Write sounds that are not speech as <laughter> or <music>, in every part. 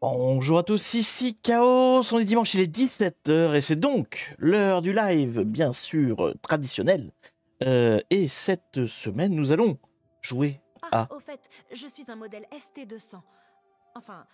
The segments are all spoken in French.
Bonjour à tous, ici Chaos, on est dimanche, il est 17h et c'est donc l'heure du live, bien sûr, euh, traditionnel. Euh, et cette semaine, nous allons jouer ah, à... au fait, je suis un modèle ST200. Enfin,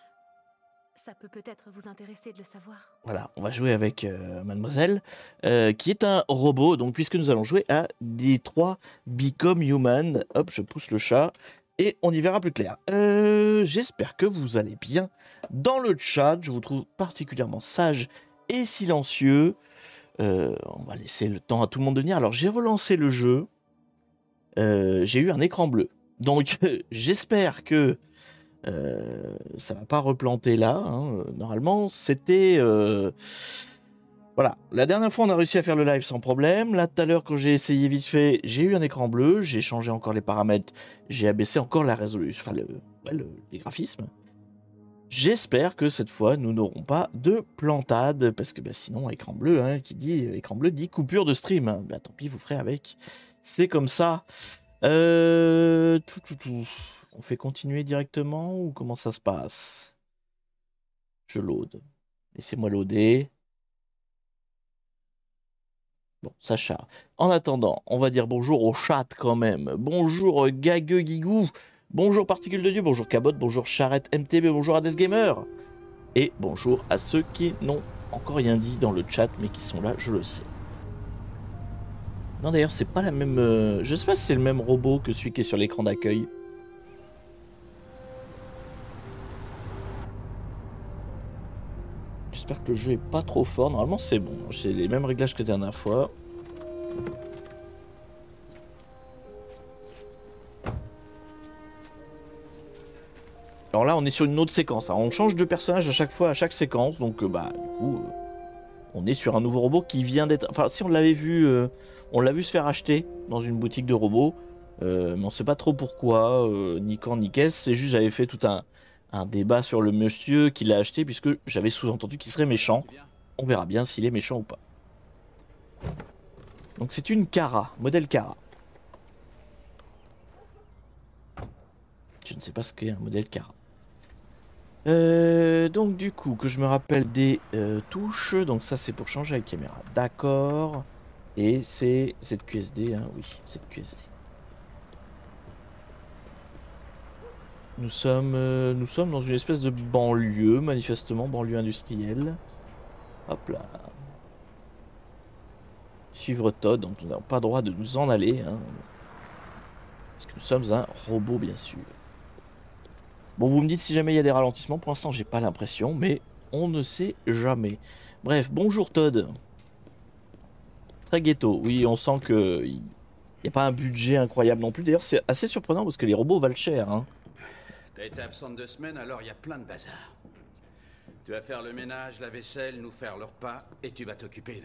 ça peut peut-être vous intéresser de le savoir. Voilà, on va jouer avec euh, Mademoiselle, qui est un robot, donc puisque nous allons jouer à D3 Become Human. Hop, je pousse le chat et on y verra plus clair. Euh, j'espère que vous allez bien. Dans le chat, je vous trouve particulièrement sage et silencieux. Euh, on va laisser le temps à tout le monde de venir. Alors j'ai relancé le jeu. Euh, j'ai eu un écran bleu. Donc <laughs> j'espère que ça va pas replanter là. Hein. Normalement, c'était voilà, la dernière fois on a réussi à faire le live sans problème. Là tout à l'heure quand j'ai essayé vite fait, j'ai eu un écran bleu, j'ai changé encore les paramètres, j'ai abaissé encore la résolution, enfin les graphismes. J'espère que cette fois nous n'aurons pas de plantade, parce que bah, sinon écran bleu, hein, qui dit euh, écran bleu dit coupure de stream. Hein. Bah, tant pis, vous ferez avec. C'est comme ça. Euh, tout, tout, tout. On fait continuer directement ou comment ça se passe Je load. Laissez-moi loader. Bon, Sacha. En attendant, on va dire bonjour au chat quand même. Bonjour euh, Gagueux Bonjour Particule de Dieu. Bonjour Cabot. Bonjour Charrette MTB. Bonjour Hades Gamer. Et bonjour à ceux qui n'ont encore rien dit dans le chat, mais qui sont là, je le sais. Non, d'ailleurs, c'est pas la même. Euh, je sais pas si c'est le même robot que celui qui est sur l'écran d'accueil. J'espère que le jeu est pas trop fort. Normalement, c'est bon. J'ai les mêmes réglages que la dernière fois. Alors là, on est sur une autre séquence. on change de personnage à chaque fois, à chaque séquence. Donc, euh, bah, du coup, euh, on est sur un nouveau robot qui vient d'être... Enfin, si on l'avait vu, euh, on l'a vu se faire acheter dans une boutique de robots. mais on sait pas trop pourquoi, ni quand, ni qu'est-ce. C'est juste, j'avais fait tout un, un débat sur le monsieur qui l'a acheté, puisque j'avais sous-entendu qu'il serait méchant. On verra bien s'il est méchant ou pas. Donc c'est une Cara, modèle Cara. Je ne sais pas ce qu'est un modèle Cara. Euh, donc du coup, que je me rappelle des euh, touches, donc ça c'est pour changer la caméra, d'accord. Et c'est cette QSD, hein. oui, cette QSD. Nous sommes, euh, nous sommes dans une espèce de banlieue, manifestement, banlieue industrielle. Hop là. Suivre Todd, donc nous n'avons pas droit de nous en aller. Hein. Parce que nous sommes un robot, bien sûr. Bon, vous me dites si jamais il y a des ralentissements. Pour l'instant, j'ai pas l'impression, mais on ne sait jamais. Bref, bonjour Todd. Très ghetto. Oui, on sent que... Il n'y a pas un budget incroyable non plus. D'ailleurs, c'est assez surprenant parce que les robots valent cher. Hein. T'as été absente deux semaines, alors il y a plein de bazar. Tu vas faire le ménage, la vaisselle, nous faire le repas, et tu vas t'occuper.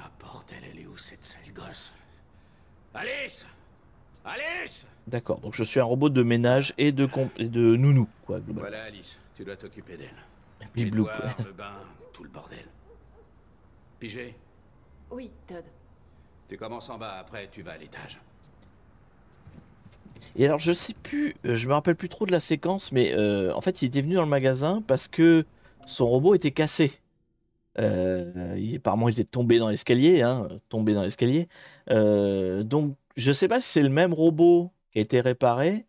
Ah bordel, elle est où cette sale gosse Alice Alice D'accord, donc je suis un robot de ménage et de, et de nounou, quoi, Voilà Alice, tu dois t'occuper d'elle. Biblou, le bain, tout le bordel. Pigé Oui, Todd. Tu commences en bas, après tu vas à l'étage. Et alors, je sais plus, euh, je me rappelle plus trop de la séquence, mais euh, en fait, il était venu dans le magasin parce que son robot était cassé. Euh, apparemment, il était tombé dans l'escalier, hein, tombé dans l'escalier. donc, je sais pas si c'est le même robot qui a été réparé.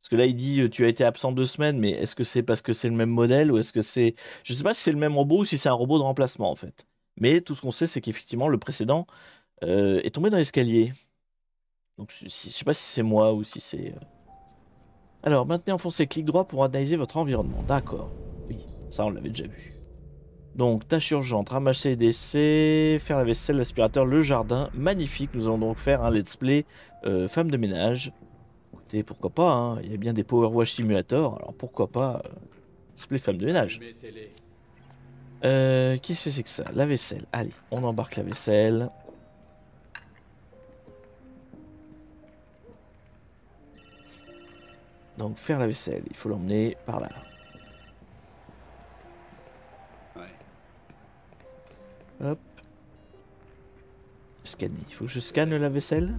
Parce que là, il dit tu as été absent deux semaines, mais est-ce que c'est parce que c'est le même modèle ou est-ce que c'est. Je sais pas si c'est le même robot ou si c'est un robot de remplacement, en fait. Mais tout ce qu'on sait, c'est qu'effectivement, le précédent est tombé dans l'escalier. Donc je, sais pas si c'est moi ou si c'est... Euh. Alors, maintenant, enfoncé, clic droit pour analyser votre environnement. D'accord. Oui, ça on l'avait déjà vu. Donc, tâche urgente, ramasser les décès, faire la vaisselle, l'aspirateur, le jardin. Magnifique, nous allons donc faire un let's play euh, femme de ménage. Écoutez, pourquoi pas, hein. il y a bien des Power Wash Simulator, alors pourquoi pas euh, let's play femme de ménage. Euh, Qu'est-ce que c'est que ça La vaisselle, allez, on embarque la vaisselle. Donc faire la vaisselle, il faut l'emmener par là. Hop. Scanner. Il faut que je scanne la vaisselle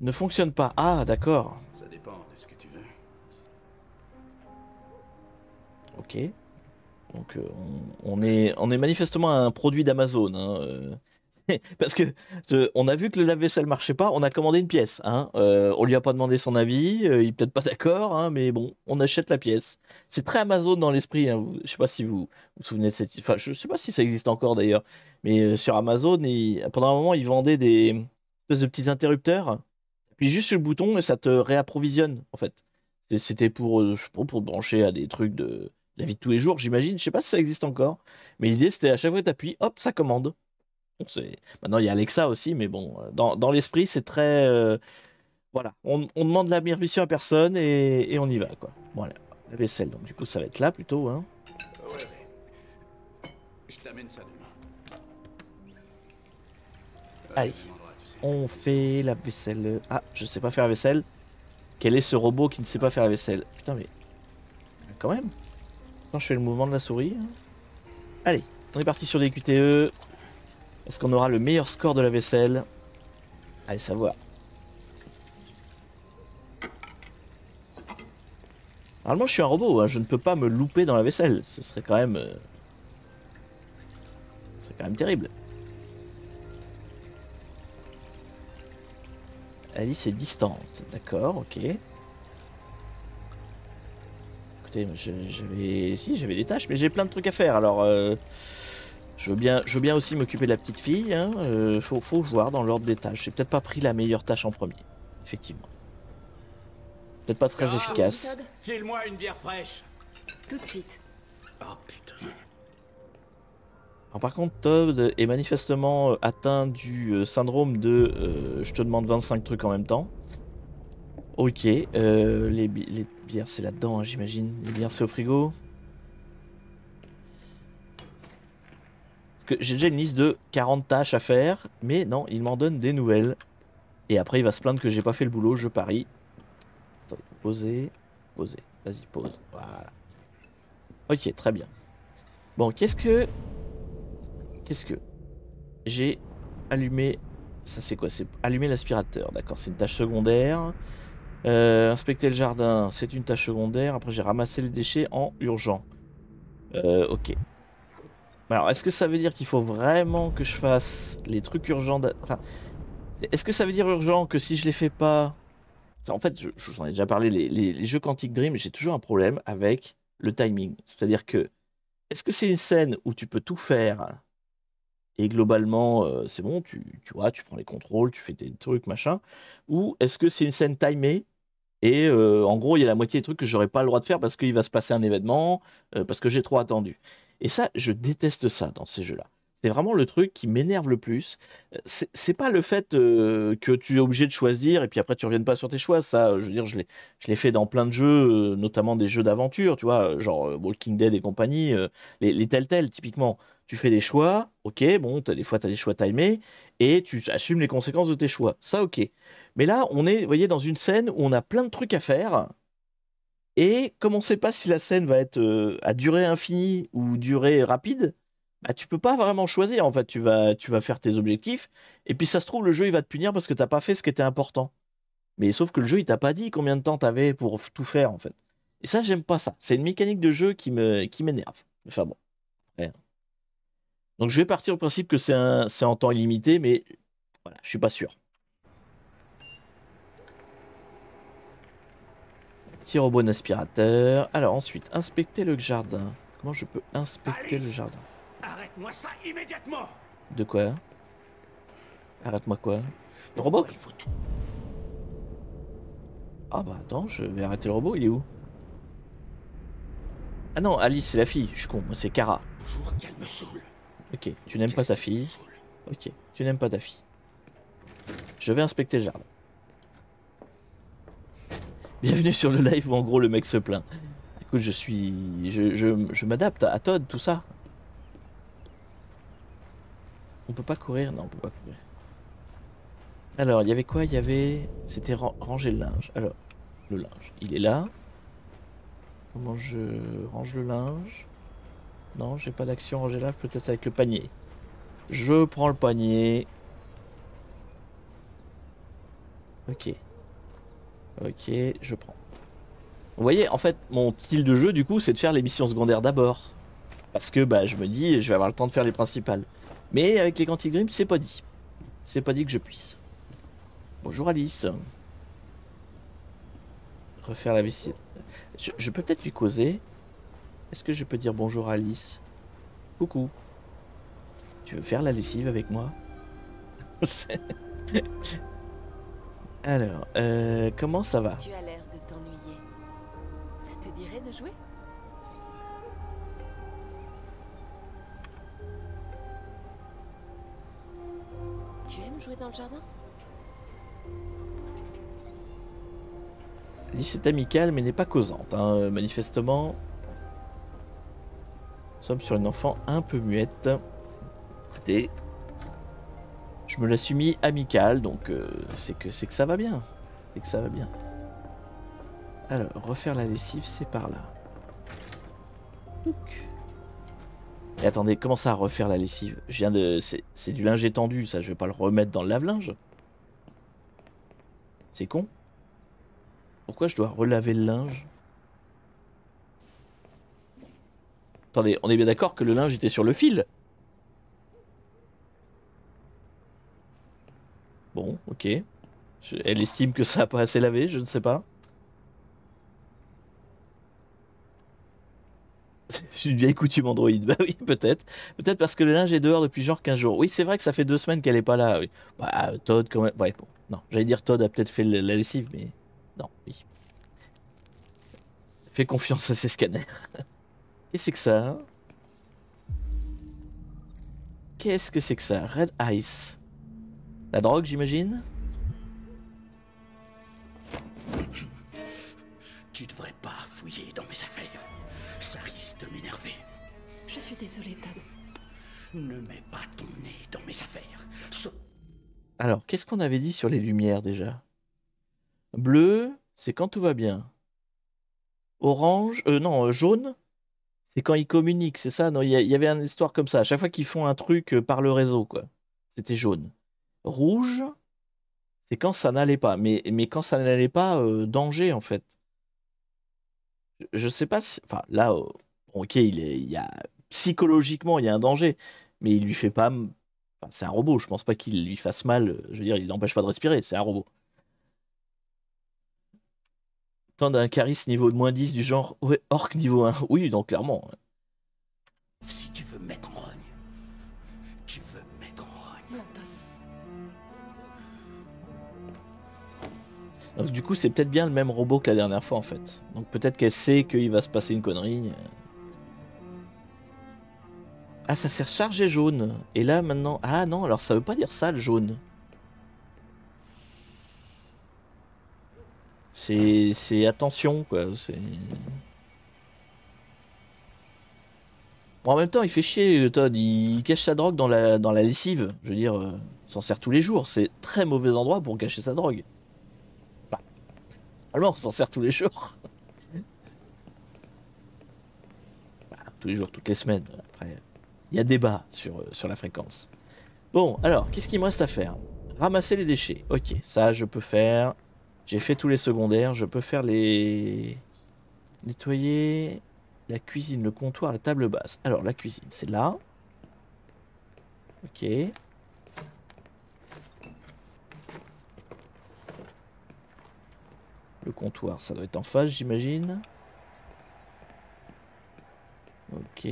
Ne fonctionne pas. Ah, d'accord. Ça dépend de ce que tu veux. Ok. Donc euh, on, est, on est manifestement un produit d'Amazon. Hein, euh. <laughs> parce que on a vu que le lave-vaisselle marchait pas, on a commandé une pièce. Hein. Euh, on lui a pas demandé son avis, euh, il est peut-être pas <laughs> d'accord, hein, mais bon, on achète la pièce. C'est très Amazon dans l'esprit. Hein. Je sais pas si vous vous, souvenez de cette, enfin, je sais pas si ça existe encore d'ailleurs, mais euh, sur Amazon, pendant un moment, ils vendaient des espèces de petits interrupteurs. Puis juste sur le bouton et ça te réapprovisionne en fait. C'était pour, je pour brancher à des trucs de la vie de tous les jours, j'imagine. Je sais pas si ça existe encore, mais l'idée c'était à chaque fois que tu appuies, hop, ça commande. Maintenant, il y a Alexa aussi, mais bon, euh, dans, l'esprit, c'est très. Euh, voilà, on, demande la permission à personne et, on y va, quoi. Voilà, la vaisselle, donc du coup, ça va être là plutôt, hein. Euh, Allez, on fait la vaisselle. Ah, je sais pas faire la vaisselle. Quel est ce robot qui ne sait pas faire la vaisselle Putain, mais. Quand même. Quand je fais le mouvement de la souris. Hein. Allez, on est parti sur des QTE. Est-ce qu'on aura le meilleur score de la vaisselle Allez savoir. Normalement je suis un robot, hein. je ne peux pas me louper dans la vaisselle. Ce serait quand même... Euh, ce serait quand même terrible. Alice est distante, d'accord, ok. Écoutez, j'avais... Si, j'avais des tâches, mais j'ai plein de trucs à faire, alors... Euh, je veux bien, aussi m'occuper de la petite fille. Hein. Euh, faut, voir dans l'ordre des tâches. J'ai peut-être pas pris la meilleure tâche en premier. Effectivement. Peut-être pas très ah. efficace. Tout de suite. Oh putain. Alors par contre, Todd est manifestement euh, atteint du euh, syndrome de je te demande 25 trucs en même temps. Ok, les, bières c'est là-dedans, hein, j'imagine. Les bières c'est au frigo. j'ai déjà une liste de 40 tâches à faire, mais non, il m'en donne des nouvelles. Et après, il va se plaindre que j'ai pas fait le boulot, je parie. poser, poser. Vas-y, pose. Voilà. Ok, très bien. Bon, qu'est-ce que... Qu'est-ce que... J'ai allumé... Ça, c'est quoi C'est allumer l'aspirateur, d'accord. C'est une tâche secondaire. Euh, inspecter le jardin, c'est une tâche secondaire. Après, j'ai ramassé les déchets en urgent. Euh, ok. Alors, est-ce que ça veut dire qu'il faut vraiment que je fasse les trucs urgents Enfin, est-ce que ça veut dire urgent que si je les fais pas... En fait, je, vous en ai déjà parlé, les, jeux Quantic Dream, j'ai toujours un problème avec le timing. C'est-à-dire que, est-ce que c'est une scène où tu peux tout faire et globalement, euh, c'est bon, tu, tu vois, tu prends les contrôles, tu fais tes trucs, machin, ou est-ce que c'est une scène timée et euh, en gros, il y a la moitié des trucs que j'aurais pas le droit de faire parce qu'il va se passer un événement, euh, parce que j'ai trop attendu. Et ça, je déteste ça dans ces jeux-là. C'est vraiment le truc qui m'énerve le plus. C'est pas le fait euh, que tu es obligé de choisir et puis après tu reviennes pas sur tes choix. Ça, je veux dire, je l'ai fait dans plein de jeux, notamment des jeux d'aventure, tu vois, genre Walking Dead et compagnie, les, les tels. typiquement. Tu fais des choix, ok, bon, des fois tu as des choix timés et tu assumes les conséquences de tes choix. Ça, ok. Mais là, on est, vous voyez, dans une scène où on a plein de trucs à faire. Et comme on ne sait pas si la scène va être euh, à durée infinie ou durée rapide, bah, tu peux pas vraiment choisir. En fait, tu vas, tu vas faire tes objectifs. Et puis, ça se trouve, le jeu, il va te punir parce que tu n'as pas fait ce qui était important. Mais sauf que le jeu, il t'a pas dit combien de temps tu avais pour tout faire, en fait. Et ça, j'aime pas ça. C'est une mécanique de jeu qui me, qui m'énerve. Enfin bon. Hein. Donc, je vais partir au principe que c'est c'est en temps illimité, mais voilà, je suis pas sûr. Petit robot d'aspirateur. Alors ensuite, inspecter le jardin. Comment je peux inspecter le jardin Arrête-moi ça immédiatement De quoi Arrête-moi quoi Le robot Ah bah attends, je vais arrêter le robot, il est où Ah non, Alice c'est la fille, je suis con, moi c'est Kara. Toujours saoule. Ok, tu n'aimes pas ta fille. Ok, tu n'aimes pas ta fille. Je vais inspecter le jardin. Bienvenue sur le live où en gros le mec se plaint. Écoute, je suis. Je, je m'adapte à Todd, tout ça. On peut pas courir Non, on peut pas courir. Alors, il y avait quoi Il y avait. C'était ranger le linge. Alors, le linge. Il est là. Comment je range le linge Non, j'ai pas d'action ranger le linge, peut-être avec le panier. Je prends le panier. Ok. Ok, je prends. Vous voyez, en fait, mon style de jeu, du coup, c'est de faire les missions secondaires d'abord. Parce que, bah, je me dis, je vais avoir le temps de faire les principales. Mais avec les cantigrims, c'est pas dit. C'est pas dit que je puisse. Bonjour Alice. Refaire la vessie. Je, peux peut-être lui causer. Est-ce que je peux dire bonjour Alice Coucou. Tu veux faire la lessive avec moi <laughs> Alors, euh, comment ça va Tu as l'air de t'ennuyer. Ça te dirait de jouer Tu aimes jouer dans le jardin Lise est amicale mais n'est pas causante. Hein. Euh, manifestement, nous sommes sur une enfant un peu muette. Écoutez, je me la suis donc euh, c'est que c'est que ça va bien. C'est que ça va bien. Alors, refaire la lessive, c'est par là. Et attendez, comment ça refaire la lessive Je viens de. C'est du linge étendu, ça, je vais pas le remettre dans le lave-linge. C'est con. Pourquoi je dois relaver le linge Attendez, on est bien d'accord que le linge était sur le fil Bon, ok. elle estime que ça n'a pas assez lavé, je ne sais pas. C'est une vieille coutume Android. <laughs> Bah oui, peut-être. Peut-être parce que le linge est dehors depuis genre 15 jours. Oui, c'est vrai que ça fait deux semaines qu'elle n'est pas là. Bah, Todd, quand même. Ouais, bon. Non, j'allais dire Todd a peut-être fait la lessive, mais non, oui. Fais confiance à ses scanners. <laughs> Qu'est-ce que c'est que ça Qu'est-ce que c'est que ça Red Ice. La drogue, j'imagine Tu devrais pas fouiller dans mes affaires. Ça risque de m'énerver. Je suis désolé, Ne mets pas ton nez dans mes affaires. Alors, qu'est-ce qu'on avait dit sur les lumières déjà Bleu, c'est quand tout va bien. Orange, euh non, euh, jaune, c'est quand ils communiquent, c'est ça Non, il y, y, avait une histoire comme ça. À chaque fois qu'ils font un truc euh, par le réseau, quoi. C'était jaune rouge, c'est quand ça n'allait pas. Mais, mais quand ça n'allait pas, euh, danger en fait. Je sais pas si. Enfin, là, euh, ok, il, il y a, psychologiquement, il y a un danger. Mais il lui fait pas. Enfin, c'est un robot, je pense pas qu'il lui fasse mal. Euh, je veux dire, il l'empêche pas de respirer, c'est un robot. Tant d'un charisme niveau de moins 10 du genre orc niveau 1. Oui, donc clairement. Si tu veux mettre en du coup, c'est peut-être bien le même robot que la dernière fois en fait. Donc peut-être qu'elle sait qu'il va se passer une connerie. Ah, ça sert chargé jaune. Et là maintenant... Ah non, alors ça veut pas dire ça le jaune. C'est attention quoi. C'est... en même temps, il fait chier, le Todd. Il cache sa drogue dans la, dans la lessive. Je veux dire, euh, s'en sert tous les jours. C'est très mauvais endroit pour cacher sa drogue on s'en sert tous les jours. Ah, tous les jours, toutes les semaines. Après, il y a débat sur, euh, sur la fréquence. Bon, alors, qu'est-ce qu'il me reste à faire Ramasser les déchets. Ok, ça, je peux faire. J'ai fait tous les secondaires. Je peux faire les... Nettoyer la cuisine, le comptoir, la table basse. Alors, la cuisine, c'est là. Ok. Le comptoir, ça doit être en face, j'imagine. Ok.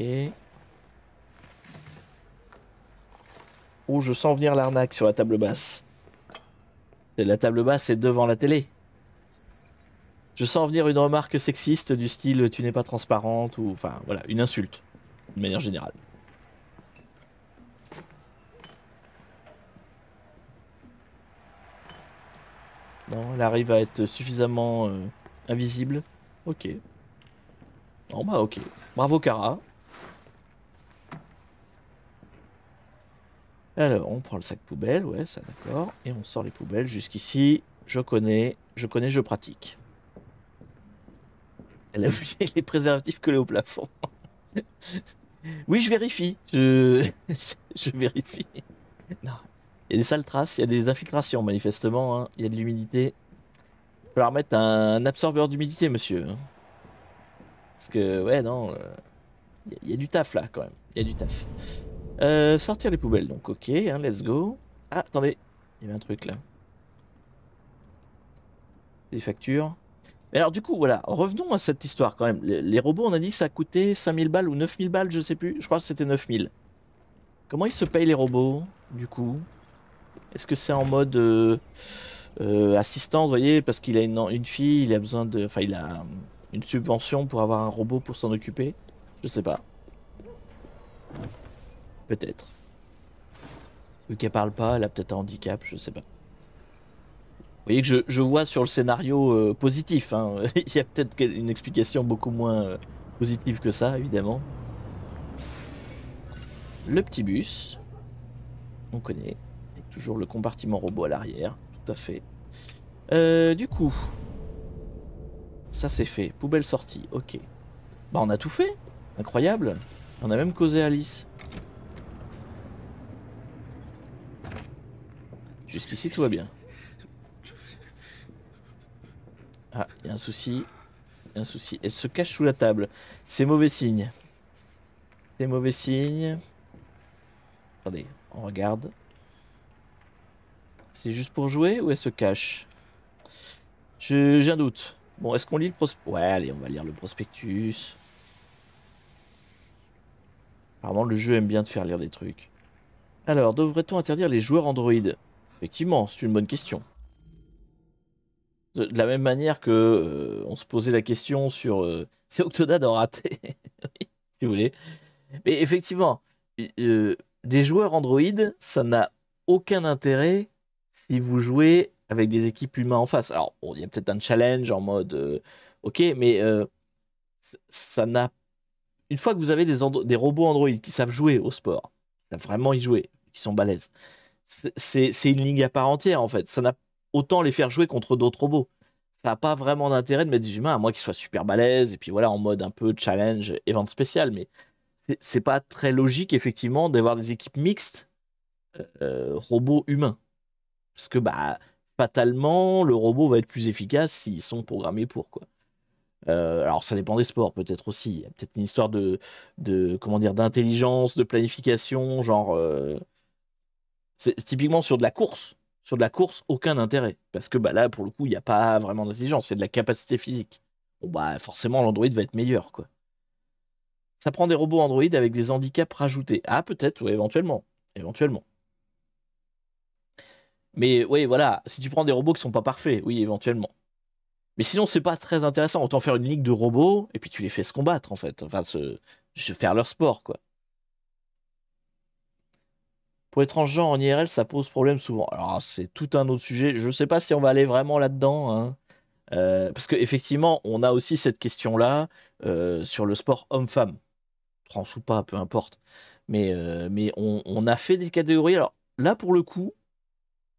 Oh, je sens venir l'arnaque sur la table basse. la table basse est devant la télé. Je sens venir une remarque sexiste du style tu n'es pas transparente ou enfin voilà, une insulte, de manière générale. Non, elle arrive à être suffisamment euh, invisible. Ok. Non, bah ok. Bravo Kara. Alors, on prend le sac poubelle, ouais, ça d'accord. Et on sort les poubelles. Jusqu'ici, je connais, je connais, je pratique. Elle a vu les préservatifs collés au plafond. <laughs> oui, je vérifie. Je, <laughs> je vérifie. Non, il y a des sales traces, il y a des infiltrations manifestement, hein. il y a de l'humidité. Il va falloir mettre un absorbeur d'humidité, monsieur. Parce que, ouais, non. Euh, il y, a du taf là quand même. Il y a du taf. Euh, sortir les poubelles, donc ok, hein, let's go. Ah, attendez, il y avait un truc là. Les factures. Mais alors du coup, voilà, revenons à cette histoire quand même. Les, robots, on a dit que ça coûtait 5000 balles ou 9000 balles, je sais plus. Je crois que c'était 9000. Comment ils se payent les robots, du coup est-ce que c'est en mode euh, euh, assistance, vous voyez, parce qu'il a une, une, fille, il a besoin de, enfin, il a une subvention pour avoir un robot pour s'en occuper. Je sais pas. Peut-être. Vu qu'elle parle pas, elle a peut-être un handicap, je sais pas. Vous voyez que je, vois sur le scénario euh, positif. Hein. <laughs> il y a peut-être une explication beaucoup moins positive que ça, évidemment. Le petit bus. On connaît. Toujours le compartiment robot à l'arrière, tout à fait. Euh, du coup, ça c'est fait. Poubelle sortie, ok. Bah on a tout fait, incroyable. On a même causé Alice. Jusqu'ici tout va bien. Ah, il y a un souci. Y a un souci. Elle se cache sous la table. C'est mauvais signe. C'est mauvais signe. Attendez, on regarde. C'est juste pour jouer ou elle se cache J'ai un doute. Bon, est-ce qu'on lit le prospectus Ouais, allez, on va lire le prospectus. Apparemment, le jeu aime bien te faire lire des trucs. Alors, devrait-on interdire les joueurs Android Effectivement, c'est une bonne question. De la même manière que euh, on se posait la question sur euh, c'est Octodad en raté, <laughs> si vous voulez. Mais effectivement, euh, des joueurs Android, ça n'a aucun intérêt si vous jouez avec des équipes humains en face. Alors, il y a peut-être un challenge en mode euh, OK, mais euh, ça n'a. Une fois que vous avez des, robots Android qui savent jouer au sport, qui savent vraiment y jouer, qui sont balèzes, c'est une ligne à part entière en fait. Ça n'a autant les faire jouer contre d'autres robots. Ça n'a pas vraiment d'intérêt de mettre des humains, à moins qu'ils soient super balèzes, et puis voilà, en mode un peu challenge, event spécial, mais c'est pas très logique effectivement d'avoir des équipes mixtes euh, robots humains. Parce que bah, fatalement, le robot va être plus efficace s'ils sont programmés pour. quoi. Euh, alors ça dépend des sports peut-être aussi. Il y a peut-être une histoire de, de comment dire d'intelligence, de planification, genre euh, c'est typiquement sur de la course. Sur de la course, aucun intérêt. Parce que bah, là, pour le coup, il n'y a pas vraiment d'intelligence, c'est de la capacité physique. Bon, bah forcément, l'Android va être meilleur, quoi. Ça prend des robots Android avec des handicaps rajoutés. Ah peut-être, ou éventuellement. Éventuellement. Mais oui, voilà, si tu prends des robots qui sont pas parfaits, oui, éventuellement. Mais sinon, c'est pas très intéressant. Autant faire une ligue de robots et puis tu les fais se combattre, en fait. Enfin, se... faire leur sport, quoi. Pour les transgenres en IRL, ça pose problème souvent. Alors, c'est tout un autre sujet. Je sais pas si on va aller vraiment là-dedans. Hein. Euh, parce que parce qu'effectivement, on a aussi cette question-là euh, sur le sport homme-femme. Trans ou pas, peu importe. Mais, euh, mais on, on a fait des catégories. Alors, là, pour le coup,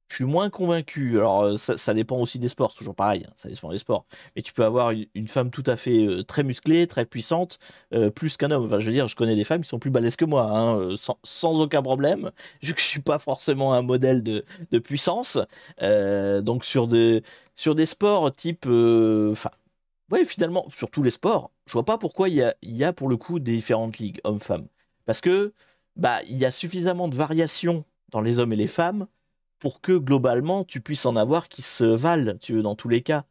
je suis moins convaincu. Alors, euh, ça, dépend aussi des sports, toujours pareil, hein, ça dépend des sports. Mais tu peux avoir une, femme tout à fait euh, très musclée, très puissante, euh, plus qu'un homme. Enfin, je veux dire, je connais des femmes qui sont plus balèzes que moi, hein, sans, aucun problème, <laughs> vu que je suis pas forcément un modèle de, puissance. donc, sur, sur des sports type. Enfin, ouais, finalement, sur tous les sports, je vois pas pourquoi il y a, y a pour le coup des différentes ligues, hommes-femmes. Parce que, bah, il y a suffisamment de variations dans les hommes et les femmes pour que globalement tu puisses en avoir qui se valent, tu veux, dans tous les cas.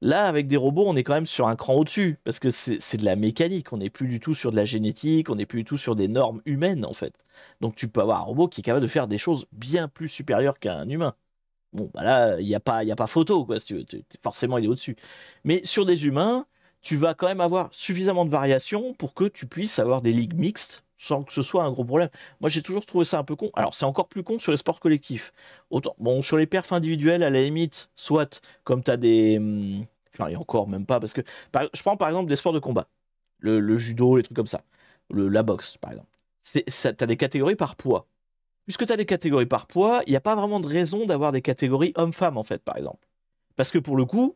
Là, avec des robots, on est quand même sur un cran au-dessus, parce que c'est de la mécanique, on n'est plus du tout sur de la génétique, on n'est plus du tout sur des normes humaines, en fait. Donc tu peux avoir un robot qui est capable de faire des choses bien plus supérieures qu'un humain. Bon, bah là, il n'y a, pas, a pas photo, quoi, tu forcément, il est au-dessus. Mais sur des humains, tu vas quand même avoir suffisamment de variations pour que tu puisses avoir des ligues mixtes sans que ce soit un gros problème. Moi, j'ai toujours trouvé ça un peu con. Alors, c'est encore plus con sur les sports collectifs. Autant, bon, sur les perfs individuels, à la limite, soit comme tu as des. Hum, enfin, et encore, même pas, parce que. je prends par exemple des sports de combat. Le, judo, les trucs comme ça. Le, la boxe, par exemple. Tu as des catégories par poids. Puisque tu as des catégories par poids, il n'y a pas vraiment de raison d'avoir des catégories hommes-femmes, en fait, par exemple. Parce que pour le coup,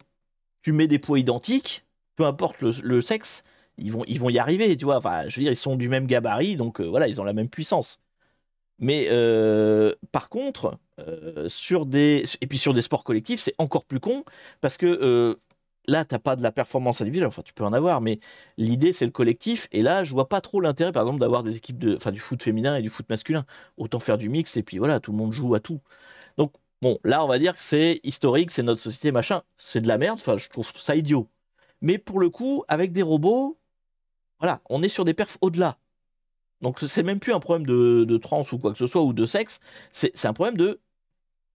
tu mets des poids identiques, peu importe le sexe, ils vont, ils vont y arriver, tu vois. Enfin, je veux dire, ils sont du même gabarit, donc euh, voilà, ils ont la même puissance. Mais euh, par contre, euh, sur des et puis sur des sports collectifs, c'est encore plus con parce que là, t'as pas de la performance individuelle. Enfin, tu peux en avoir, mais l'idée c'est le collectif. Et là, je vois pas trop l'intérêt, par exemple, d'avoir des équipes de, enfin, du foot féminin et du foot masculin. Autant faire du mix et puis voilà, tout le monde joue à tout. Donc bon, là, on va dire que c'est historique, c'est notre société, machin. C'est de la merde. Enfin, je trouve ça idiot. Mais pour le coup, avec des robots, voilà, on est sur des perfs au-delà. Donc c'est même plus un problème de, de trans ou quoi que ce soit ou de sexe, c'est un problème de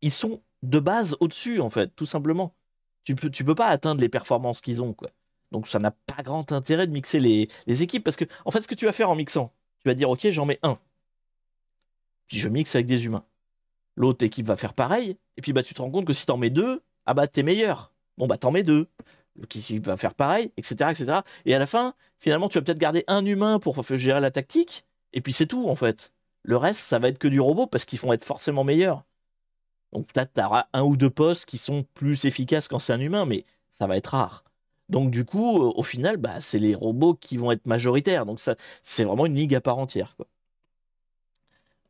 ils sont de base au-dessus en fait, tout simplement. Tu peux tu peux pas atteindre les performances qu'ils ont quoi. Donc ça n'a pas grand intérêt de mixer les, équipes parce que en fait ce que tu vas faire en mixant, tu vas dire OK, j'en mets un. Puis je mixe avec des humains. L'autre équipe va faire pareil et puis bah tu te rends compte que si t'en mets deux, ah bah t'es meilleur. Bon bah t'en mets deux. L'autre équipe va faire pareil, etc., etc. Et à la fin, finalement, tu vas peut-être garder un humain pour gérer la tactique, et puis c'est tout, en fait. Le reste, ça va être que du robot, parce qu'ils vont être forcément meilleurs. Donc peut-être tu auras un ou deux postes qui sont plus efficaces quand c'est un humain, mais ça va être rare. Donc du coup, euh, au final, bah, c'est les robots qui vont être majoritaires. Donc ça, c'est vraiment une ligue à part entière. Quoi.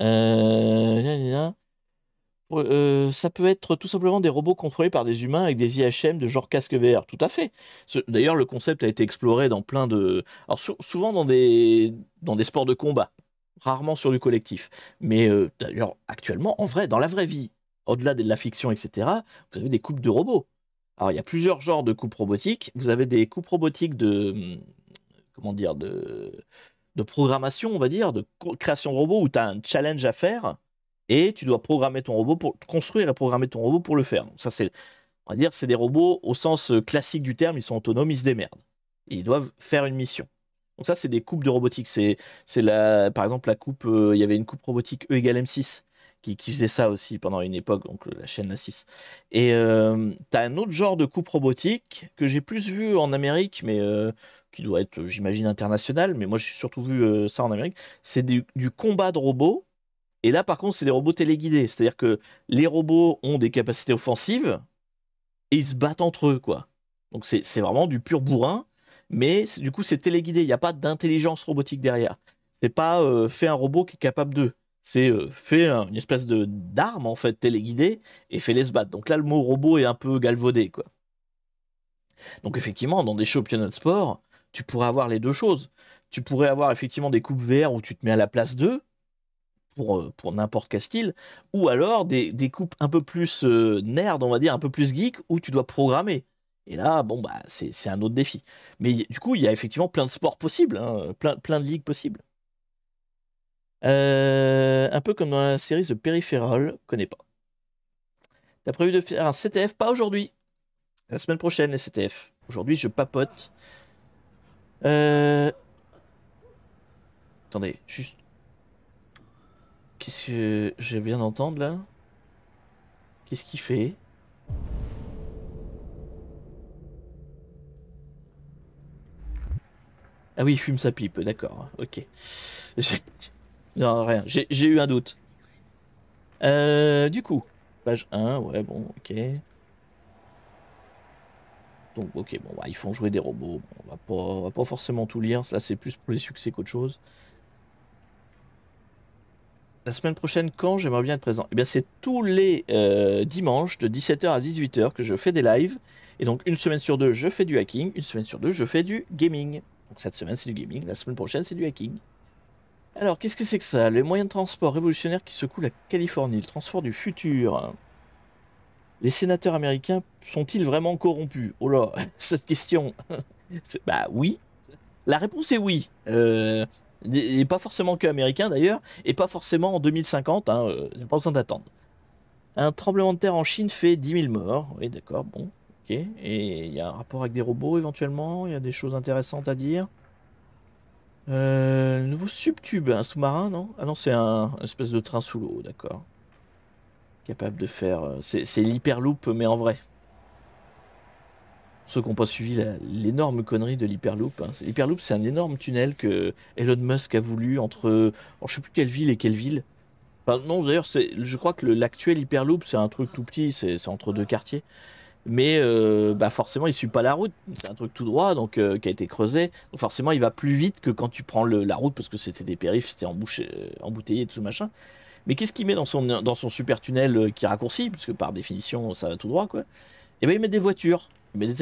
Euh, euh, ça peut être tout simplement des robots contrôlés par des humains avec des IHM de genre casque VR, tout à fait. D'ailleurs, le concept a été exploré dans plein de... Alors souvent dans des... dans des sports de combat, rarement sur du collectif. Mais euh, d'ailleurs, actuellement, en vrai, dans la vraie vie, au-delà de la fiction, etc., vous avez des coupes de robots. Alors, il y a plusieurs genres de coupes robotiques. Vous avez des coupes robotiques de... Hmm, comment dire de de programmation, on va dire, de création de robots où tu as un challenge à faire et tu dois programmer ton robot pour construire et programmer ton robot pour le faire. Donc ça c'est, on va dire, c'est des robots au sens euh, classique du terme, ils sont autonomes, ils se démerdent. ils doivent faire une mission. Donc ça c'est des coupes de robotique. C'est, c'est la, par exemple la coupe, euh, il y avait une coupe robotique E égale M6 qui, qui, faisait ça aussi pendant une époque, donc la chaîne La 6. Et euh, tu as un autre genre de coupe robotique que j'ai plus vu en Amérique, mais qui doit être, j'imagine, international, mais moi j'ai surtout vu ça en Amérique. C'est du, combat de robots et là, par contre, c'est des robots téléguidés. C'est-à-dire que les robots ont des capacités offensives et ils se battent entre eux, quoi. Donc c'est vraiment du pur bourrin, mais du coup, c'est téléguidé. Il n'y a pas d'intelligence robotique derrière. C'est pas euh, fait un robot qui est capable d'eux. C'est euh, fait une espèce de d'arme, en fait, téléguidée et fait les se battre. Donc là, le mot robot est un peu galvaudé, quoi. Donc effectivement, dans des championnats de sport, tu pourrais avoir les deux choses. Tu pourrais avoir effectivement des coupes VR où tu te mets à la place d'eux, euh, pour, n'importe quel style, ou alors des, coupes un peu plus euh, nerd, on va dire, un peu plus geek, où tu dois programmer. Et là, bon, bah, c'est un autre défi. Mais du coup, il y a effectivement plein de sports possibles, hein, plein, plein de ligues possibles. Euh, un peu comme dans la série The Peripheral, connais pas. T'as prévu de faire un CTF Pas aujourd'hui. La semaine prochaine, les CTF. Aujourd'hui, je papote. Attendez, juste Qu'est-ce que je viens d'entendre là Qu'est-ce qu'il fait Ah oui, il fume sa pipe, d'accord, ok. Non, rien, j'ai eu un doute. Euh, du coup, page 1, ouais, bon, ok. Donc, ok, bon, bah, ils font jouer des robots. on, va pas, pas forcément tout lire. ça c'est plus pour les succès qu'autre chose la semaine prochaine, quand j'aimerais bien être présent Eh bien, c'est tous les euh, dimanches de 17h à 18h que je fais des lives. Et donc, une semaine sur deux, je fais du hacking. Une semaine sur deux, je fais du gaming. Donc, cette semaine, c'est du gaming. La semaine prochaine, c'est du hacking. Alors, qu'est-ce que c'est que ça Les moyens de transport révolutionnaires qui secouent la Californie, le transport du futur. Les sénateurs américains sont-ils vraiment corrompus Oh là, <laughs> cette question <laughs> Bah oui. La réponse est oui. Euh, et pas forcément que américain d'ailleurs, et pas forcément en 2050, hein, n'y euh, a pas besoin d'attendre. Un tremblement de terre en Chine fait 10 000 morts, oui d'accord, bon, ok, et il y a un rapport avec des robots éventuellement, il y a des choses intéressantes à dire. Euh, nouveau subtube, un sous-marin, non Ah non, c'est un espèce de train sous l'eau, d'accord. Capable de faire... Euh, c'est l'hyperloop, mais en vrai ceux qui n'ont pas suivi l'énorme connerie de l'Hyperloop. Hein. L'Hyperloop, c'est un énorme tunnel que Elon Musk a voulu entre, je sais plus quelle ville et quelle ville. Enfin, non, d'ailleurs, je crois que l'actuel Hyperloop, c'est un truc tout petit, c'est entre deux quartiers. Mais euh, bah, forcément, il ne suit pas la route. C'est un truc tout droit, donc euh, qui a été creusé. forcément, il va plus vite que quand tu prends la route, parce que c'était des périphes, c'était euh, embouteillé et tout ce machin. Mais qu'est-ce qu'il met dans son, super tunnel qui raccourcit Parce que par définition, ça va tout droit, quoi. Eh bien, il met des voitures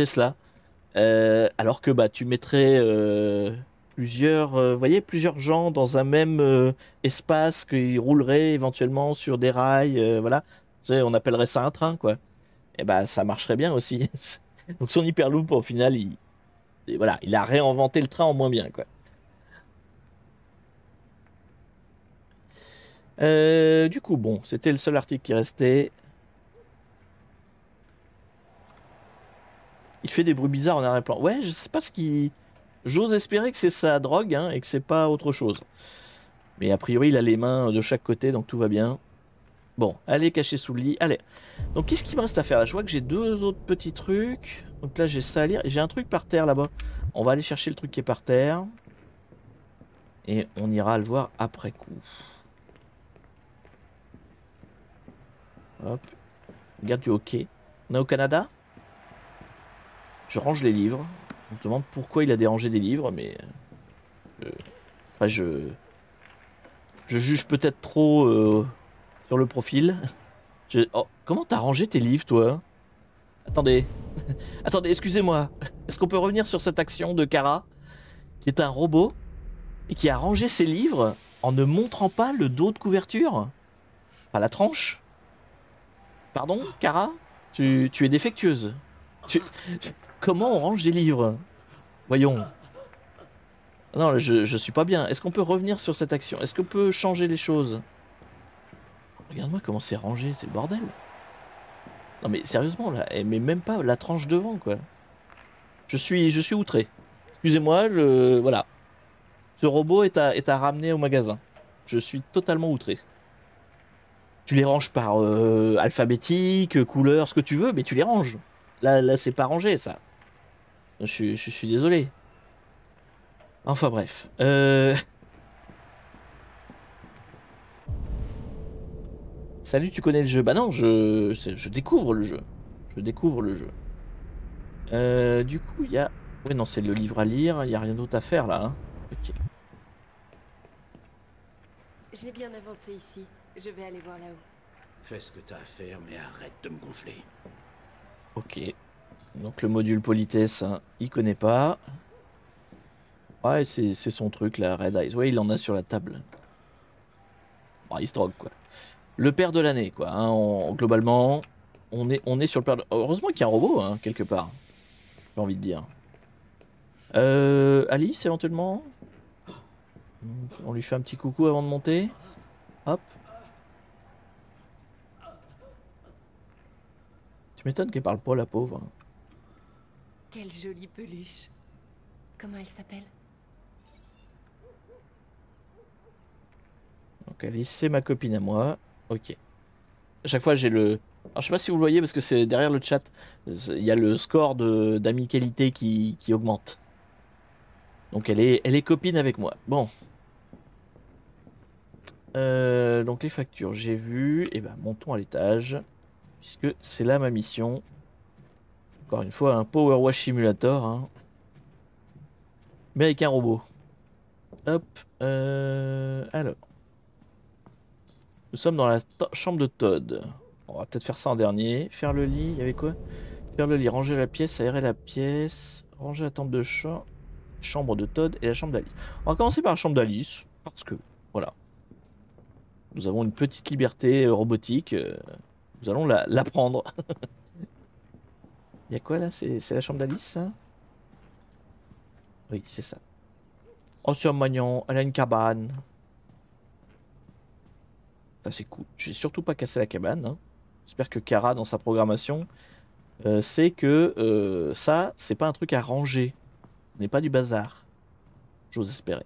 cela. Euh, alors que bah, tu mettrais euh, plusieurs, euh, voyez, plusieurs gens dans un même espace qu'ils rouleraient éventuellement sur des rails, voilà. on appellerait ça un train, quoi. Et eh bah, ça marcherait bien aussi. <laughs> Donc son hyperloop, au final, il, voilà, il a réinventé le train en moins bien, quoi. du coup, bon, c'était le seul article qui restait. il fait des bruits bizarres en arrière-plan. Ouais, je sais pas ce qui... J'ose espérer que c'est sa drogue hein, et que c'est pas autre chose. Mais a priori, il a les mains de chaque côté, donc tout va bien. Bon, allez, cacher sous le lit. Allez. Donc, qu'est-ce qu'il me reste à faire là Je vois que j'ai deux autres petits trucs. Donc là, j'ai ça à lire. J'ai un truc par terre là-bas. On va aller chercher le truc qui est par terre. Et on ira le voir après coup. Hop. Garde du hockey. On est au Canada je range les livres. On se demande pourquoi il a dérangé des livres, mais... enfin, euh, je... Je juge peut-être trop euh, sur le profil. Oh, comment t'as rangé tes livres, toi Attendez. <laughs> Attendez, excusez-moi. Est-ce qu'on peut revenir sur cette action de Kara, qui est un robot et qui a rangé ses livres en ne montrant pas le dos de couverture pas la tranche Pardon, Kara tu, tu es défectueuse. Tu, Comment on range des livres Voyons. Non, je, ne suis pas bien. Est-ce qu'on peut revenir sur cette action Est-ce qu'on peut changer les choses Regarde-moi comment c'est rangé, c'est le bordel. Non mais sérieusement, là, elle eh, met même pas la tranche devant, quoi. Je suis, je suis outré. Excusez-moi, le... Voilà. Ce robot est à, est à ramener au magasin. Je suis totalement outré. Tu les ranges par euh, alphabétique, couleur, ce que tu veux, mais tu les ranges. Là, là c'est pas rangé, ça. Je, suis désolé. Enfin bref. Euh. Salut, tu connais le jeu Bah non, je, je découvre le jeu. Je découvre le jeu. Euh, du coup, il y a... Ouais, non, c'est le livre à lire. Il n'y a rien d'autre à faire, là. Hein. Ok. J'ai bien avancé ici. Je vais aller voir là-haut. Fais ce que t'as à faire, mais arrête de me gonfler. Ok. Donc le module politesse, hein, il connaît pas. Ouais, c'est son truc là, Red Eyes. Ouais, il en a sur la table. Ah, il se drogue quoi. Le père de l'année quoi. Hein, globalement, on est, on est sur le père de... Heureusement qu'il y a un robot hein, quelque part. J'ai envie de dire. Euh, Alice éventuellement On lui fait un petit coucou avant de monter. Hop. Tu m'étonnes qu'elle parle pas la pauvre. Quelle jolie peluche. Comment elle s'appelle Donc Alice, c'est ma copine à moi. Ok. A chaque fois, j'ai le... Alors, je sais pas si vous voyez parce que c'est derrière le chat. Il y a le score d'amicalité qui, qui augmente. Donc elle est, elle est copine avec moi. Bon. Euh, donc les factures, j'ai vu. Et eh ben, montons à l'étage. Puisque c'est là ma mission. Encore une fois, un Power Wash Simulator. Hein. Mais avec un robot. Hop. Euh, alors. Nous sommes dans la chambre de Todd. On va peut-être faire ça en dernier. Faire le lit, il y avait quoi Faire le lit, ranger la pièce, aérer la pièce, ranger la tente de chat, chambre de Todd et la chambre d'Alice. On va commencer par la chambre d'Alice, parce que, voilà. Nous avons une petite liberté euh, robotique. Euh, nous allons la, la prendre. <laughs> Y'a quoi là C'est la chambre d'Alice Oui, c'est ça. Oh, en surmoignant, elle a une cabane. c'est cool. Je vais surtout pas casser la cabane. Hein. J'espère que Kara, dans sa programmation, euh, sait que euh, ça, c'est pas un truc à ranger. Ce n'est pas du bazar. J'ose espérer.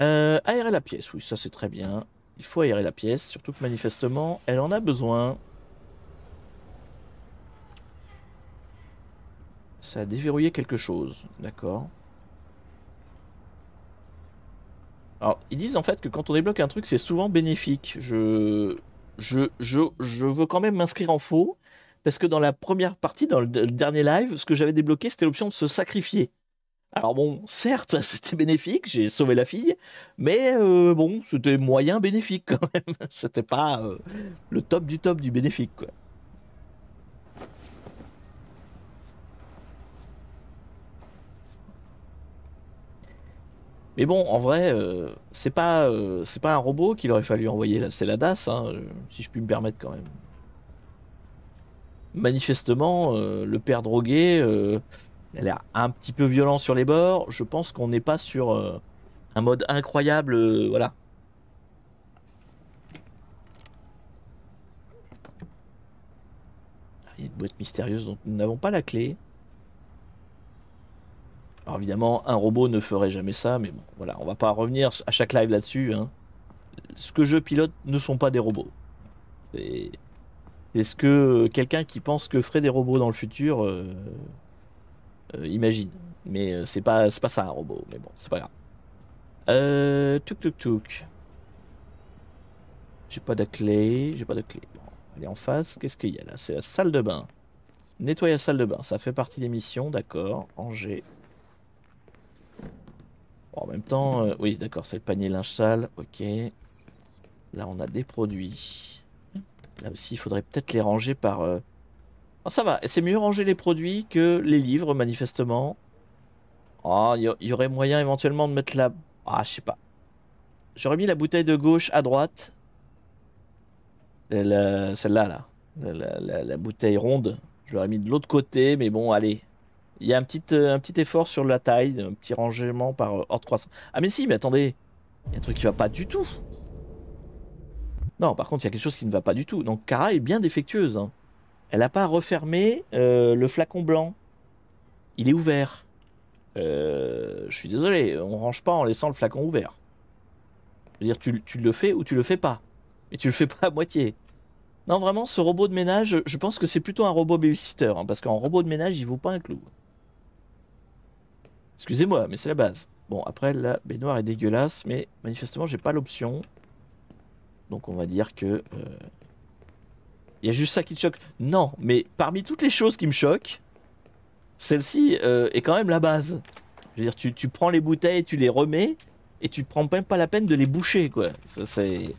Euh, aérer la pièce, oui, ça c'est très bien. Il faut aérer la pièce, surtout que manifestement, elle en a besoin. Ça a déverrouillé quelque chose. D'accord. Alors, ils disent en fait que quand on débloque un truc, c'est souvent bénéfique. Je, je, je, veux quand même m'inscrire en faux, parce que dans la première partie, dans le, dernier live, ce que j'avais débloqué, c'était l'option de se sacrifier. Alors bon, certes, <laughs> c'était bénéfique, j'ai sauvé la fille, mais euh, bon, c'était moyen bénéfique quand même. <laughs> c'était pas euh, le top du top du bénéfique, quoi. Mais bon, en vrai, euh, c'est pas, euh, pas un robot qu'il aurait fallu envoyer c'est la DAS, hein, euh, si je puis me permettre quand même. Manifestement, le père drogué, il a l'air un petit peu violent sur les bords. Je pense qu'on n'est pas sur un mode incroyable, voilà. Ah, il y a une boîte mystérieuse dont nous n'avons pas la clé. Alors évidemment, un robot ne ferait jamais ça, mais bon, voilà, on va pas revenir à chaque live là-dessus. Hein. Ce que je pilote ne sont pas des robots. Est-ce que quelqu'un qui pense que ferait des robots dans le futur euh, euh, imagine Mais euh, c'est pas, pas ça un robot, mais bon, c'est pas grave. Euh, tuk tuk tuk. J'ai pas de clé, j'ai pas de clé. Bon, en face, qu'est-ce qu'il y a là C'est la salle de bain. Nettoyer la salle de bain, ça fait partie des missions, d'accord. Angers en même temps, euh, oui, d'accord, c'est le panier linge sale. Ok. Là, on a des produits. Là aussi, il faudrait peut-être les ranger par... Euh, ah, ça va, c'est mieux ranger les produits que les livres, manifestement. Oh, il y, aurait moyen éventuellement de mettre la... Ah, je sais pas. J'aurais mis la bouteille de gauche à droite. Celle-là, là. la bouteille ronde. Je l'aurais mis de l'autre côté, mais bon, allez. Il y a euh, un petit, effort sur la taille, un petit rangement par euh, ordre croissant. Ah mais si, mais attendez, il y a un truc qui va pas du tout. Non, par contre, il y a quelque chose qui ne va pas du tout. Donc Kara est bien défectueuse. Hein. Elle n'a pas refermé euh, le flacon blanc. Il est ouvert. je suis désolé, on range pas en laissant le flacon ouvert. Je veux dire tu, le fais ou tu le fais pas. Mais tu le fais pas à moitié. Non, vraiment, ce robot de ménage, je pense que c'est plutôt un robot babysitter, hein, parce qu'en robot de ménage, il vaut pas un clou. Excusez-moi, mais c'est la base. Bon, après, la baignoire est dégueulasse, mais manifestement, j'ai pas l'option. Donc, on va dire que... Il euh, y a juste ça qui te choque. Non, mais parmi toutes les choses qui me choquent, celle-ci euh, est quand même la base. Je veux dire, tu, tu, prends les bouteilles, tu les remets, et tu prends même pas la peine de les boucher, quoi. Ça, c'est...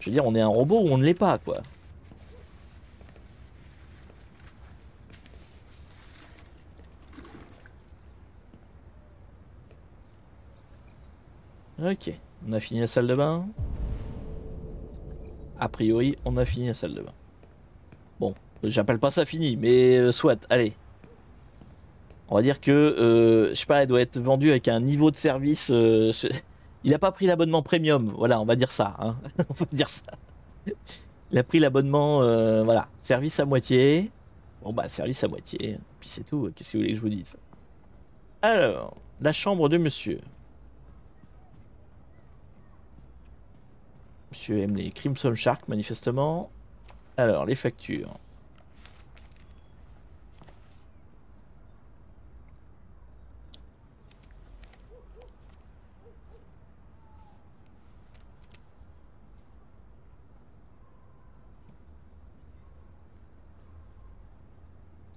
Je veux dire, on est un robot ou on ne l'est pas, quoi. Ok, on a fini la salle de bain. A priori, on a fini la salle de bain. Bon, j'appelle pas ça fini, mais euh, soit, allez. On va dire que, euh, je sais pas, elle doit être vendue avec un niveau de service. Euh, il a pas pris l'abonnement premium, voilà, on va dire ça. Hein. <laughs> on va dire ça. Il a pris l'abonnement, voilà, service à moitié. Bon bah, service à moitié, puis c'est tout, qu'est-ce que vous voulez que je vous dise Alors, la chambre de monsieur. Monsieur aime les Crimson Shark, manifestement. Alors, les factures.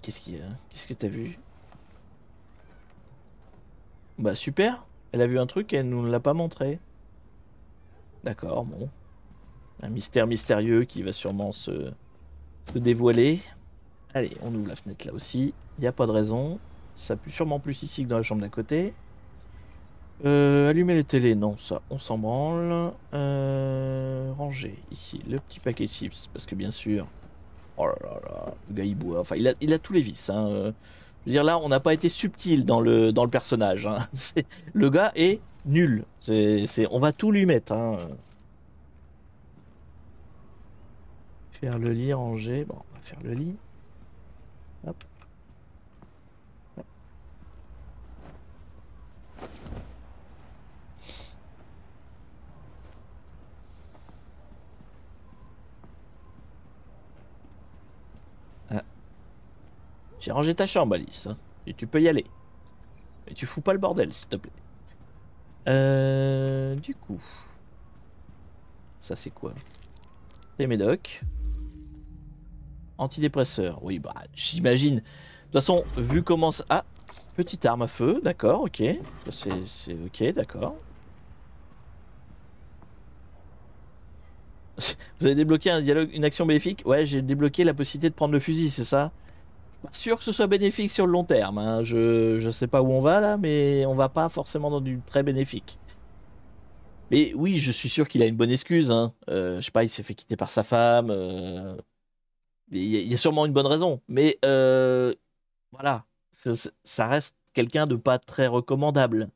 Qu'est-ce qu'il y a Qu'est-ce que t'as vu Bah super Elle a vu un truc et elle nous l'a pas montré. D'accord, bon. Un mystère mystérieux qui va sûrement se, dévoiler. Allez, on ouvre la fenêtre là aussi. Il n'y a pas de raison. Ça pue sûrement plus ici que dans la chambre d'à côté. Euh, allumer les télé, non, ça, on s'en branle. Euh, ranger, ici, le petit paquet de chips, parce que bien sûr... Oh là là là, le gars il enfin il a, tous les vices. Hein. Euh, je veux dire là, on n'a pas été subtil dans le, dans le personnage. Hein. <laughs> Le gars est nul, C'est on va tout lui mettre. Hein. Faire le lit, ranger. Bon, on va faire le lit. Hop. Ah. J'ai rangé ta chambre, Alice. Hein, et tu peux y aller. Et tu fous pas le bordel, s'il te plaît. Euh, du coup... Ça, c'est quoi Les médocs. Antidépresseur. Oui, bah, j'imagine. De toute façon, vu comment ça... Ah, petite arme à feu, d'accord, ok. C'est ok, d'accord. <laughs> Vous avez débloqué un dialogue, une action bénéfique Ouais, j'ai débloqué la possibilité de prendre le fusil, c'est ça Pas sûr que ce soit bénéfique sur le long terme. Hein. Je, je sais pas où on va là, mais on va pas forcément dans du très bénéfique. Mais oui, je suis sûr qu'il a une bonne excuse. Hein. Euh, je sais pas, il s'est fait quitter par sa femme. Euh, il y, a sûrement une bonne raison, mais euh, voilà, ça reste quelqu'un de pas très recommandable.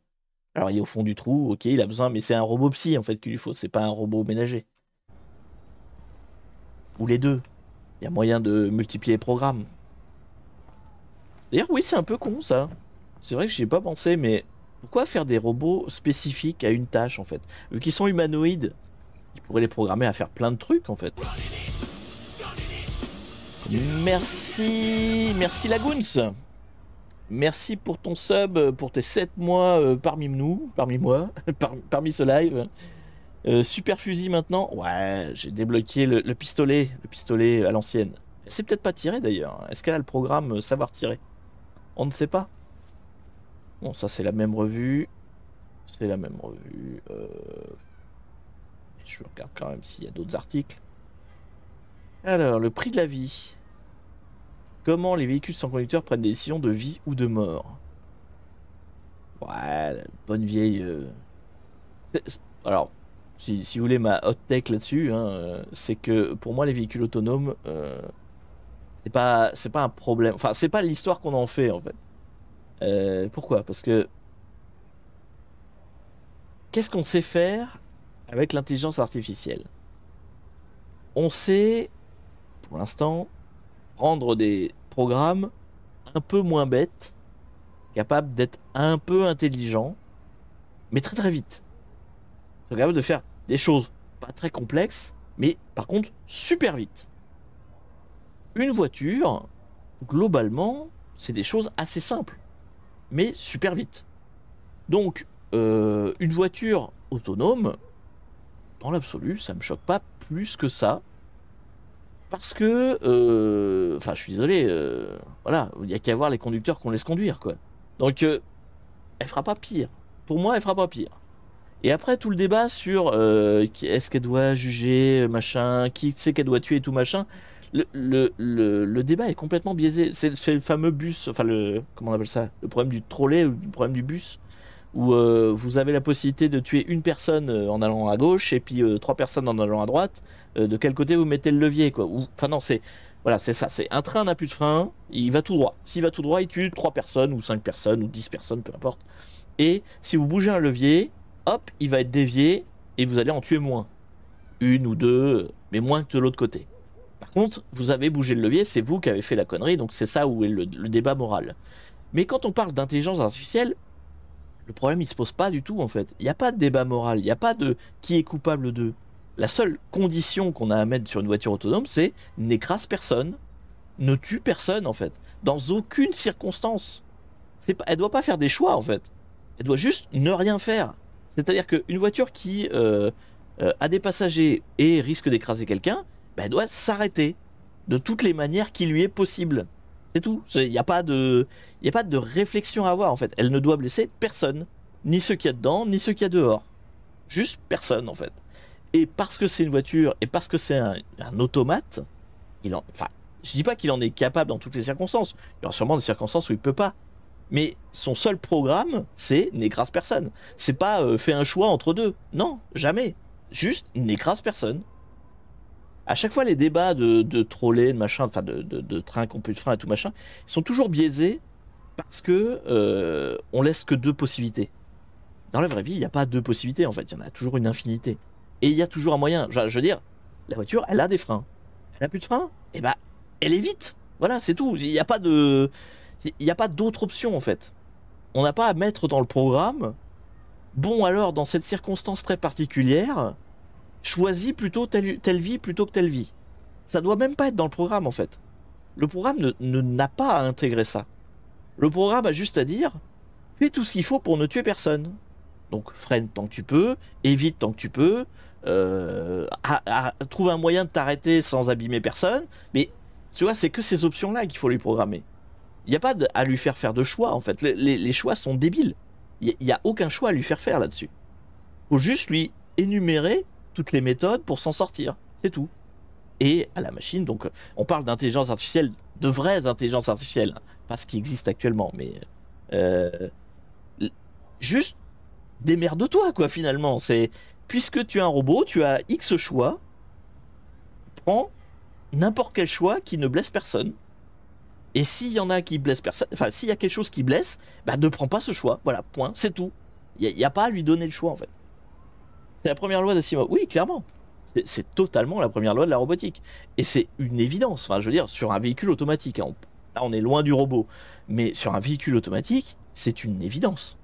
Alors il est au fond du trou, ok, il a besoin, mais c'est un robot psy en fait qu'il lui faut, c'est pas un robot ménager. Ou les deux. Il y a moyen de multiplier les programmes. D'ailleurs, oui, c'est un peu con ça. C'est vrai que j'y ai pas pensé, mais pourquoi faire des robots spécifiques à une tâche en fait Vu qu'ils sont humanoïdes, ils pourraient les programmer à faire plein de trucs en fait. Merci, merci Lagoons. Merci pour ton sub, pour tes 7 mois euh, parmi nous, parmi moi, <laughs> parmi ce live. Euh, super fusil maintenant. Ouais, j'ai débloqué le, pistolet, le pistolet à l'ancienne. C'est peut-être pas tiré d'ailleurs. Est-ce qu'elle a le programme euh, savoir tirer On ne sait pas. Bon, ça c'est la même revue. C'est la même revue. Je regarde quand même s'il y a d'autres articles. Alors, le prix de la vie. Comment les véhicules sans conducteur prennent des décisions de vie ou de mort Ouais, bonne vieille... Euh, alors, si, vous voulez ma hot tech là-dessus, hein, euh, c'est que pour moi les véhicules autonomes, euh, c'est pas pas un problème. Enfin, c'est pas l'histoire qu'on en fait en fait. pourquoi Parce que qu'est-ce qu'on sait faire avec l'intelligence artificielle On sait, pour l'instant, rendre des programmes un peu moins bêtes, capables d'être un peu intelligents, mais très très vite. capables de faire des choses pas très complexes, mais par contre super vite. Une voiture, globalement, c'est des choses assez simples, mais super vite. Donc, euh, une voiture autonome, dans l'absolu, ça me choque pas plus que ça parce que, euh, enfin, je suis désolé, euh, voilà, il n'y a qu'à voir les conducteurs qu'on laisse conduire, quoi. Donc, elle euh, elle fera pas pire. Pour moi, elle fera pas pire. Et après, tout le débat sur est-ce qu'elle doit juger, machin, qui c'est qu'elle doit tuer et tout, machin, le, le, débat est complètement biaisé. C'est le fameux bus, enfin, le, comment on appelle ça Le problème du trolley ou le problème du bus où euh, vous avez la possibilité de tuer une personne euh, en allant à gauche et puis euh, trois personnes en allant à droite, de quel côté vous mettez le levier quoi. Enfin non, c'est voilà, c'est ça, c'est un train n'a plus de frein, il va tout droit. S'il va tout droit, il tue trois personnes ou cinq personnes ou dix personnes, peu importe. Et si vous bougez un levier, hop, il va être dévié et vous allez en tuer moins. Une ou deux, mais moins que de l'autre côté. Par contre, vous avez bougé le levier, c'est vous qui avez fait la connerie, donc c'est ça où est le débat moral. Mais quand on parle d'intelligence artificielle, le problème il se pose pas du tout en fait. Il n'y a pas de débat moral, il n'y a pas de qui est coupable de. La seule condition qu'on a à mettre sur une voiture autonome, c'est n'écrase personne, ne tue personne en fait, dans aucune circonstance. Elle elle doit pas faire des choix en fait. Elle doit juste ne rien faire. C'est-à-dire qu'une voiture qui euh, euh, a des passagers et risque d'écraser quelqu'un, ben, elle doit s'arrêter de toutes les manières qui lui est possible. C'est tout. Il n'y a, pas de... a pas de réflexion à avoir en fait. Elle ne doit blesser personne. Ni ceux qui y a dedans, ni ceux qui y a dehors. Juste personne en fait. Et parce que c'est une voiture et parce que c'est un, automate, il en... enfin, je dis pas qu'il en est capable dans toutes les circonstances. Il y aura sûrement des circonstances où il peut pas. Mais son seul programme, c'est n'écrase personne. C'est pas euh, fait un choix entre deux. Non, jamais. Juste n'écrase personne à chaque fois, les débats de, de troller, de machin, enfin de, de, train qu'on de frein et tout machin, sont toujours biaisés parce que euh, on laisse que deux possibilités. Dans la vraie vie, il n'y a pas deux possibilités en fait, il y en a toujours une infinité. Et il y a toujours un moyen. Je, veux dire, la voiture, elle a des freins. Elle n'a plus de freins, et eh ben, elle vite. Voilà, c'est tout. Il n'y a pas de, il n'y a pas d'autre option en fait. On n'a pas à mettre dans le programme. Bon alors, dans cette circonstance très particulière, choisis plutôt telle, vie plutôt que telle vie. Ça doit même pas être dans le programme en fait. Le programme n'a ne, n'a pas à intégrer ça. Le programme a juste à dire fais tout ce qu'il faut pour ne tuer personne. Donc freine tant que tu peux, évite tant que tu peux, euh, trouve un moyen de t'arrêter sans abîmer personne. Mais tu vois, c'est que ces options-là qu'il faut lui programmer. Il n'y a pas à lui faire faire de choix en fait. Les, choix sont débiles. Il n'y a, aucun choix à lui faire faire là-dessus. Il Faut juste lui énumérer toutes les méthodes pour s'en sortir. C'est tout. Et à la machine, donc euh, on parle d'intelligence artificielle, de vraies intelligences artificielles, hein. pas ce qui existe actuellement, mais euh, juste démerde-toi quoi finalement. C'est puisque tu as un robot, tu as X choix, prends n'importe quel choix qui ne blesse personne. Et s'il y en a qui blesse personne, enfin s'il y a quelque chose qui blesse, bah, ne prends pas ce choix. Voilà, point, c'est tout. Il n'y a, pas à lui donner le choix en fait. C'est la première loi de Oui, clairement. C'est totalement la première loi de la robotique. Et c'est une évidence. Enfin, je veux dire, sur un véhicule automatique, hein, on, là on est loin du robot, mais sur un véhicule automatique, c'est une évidence.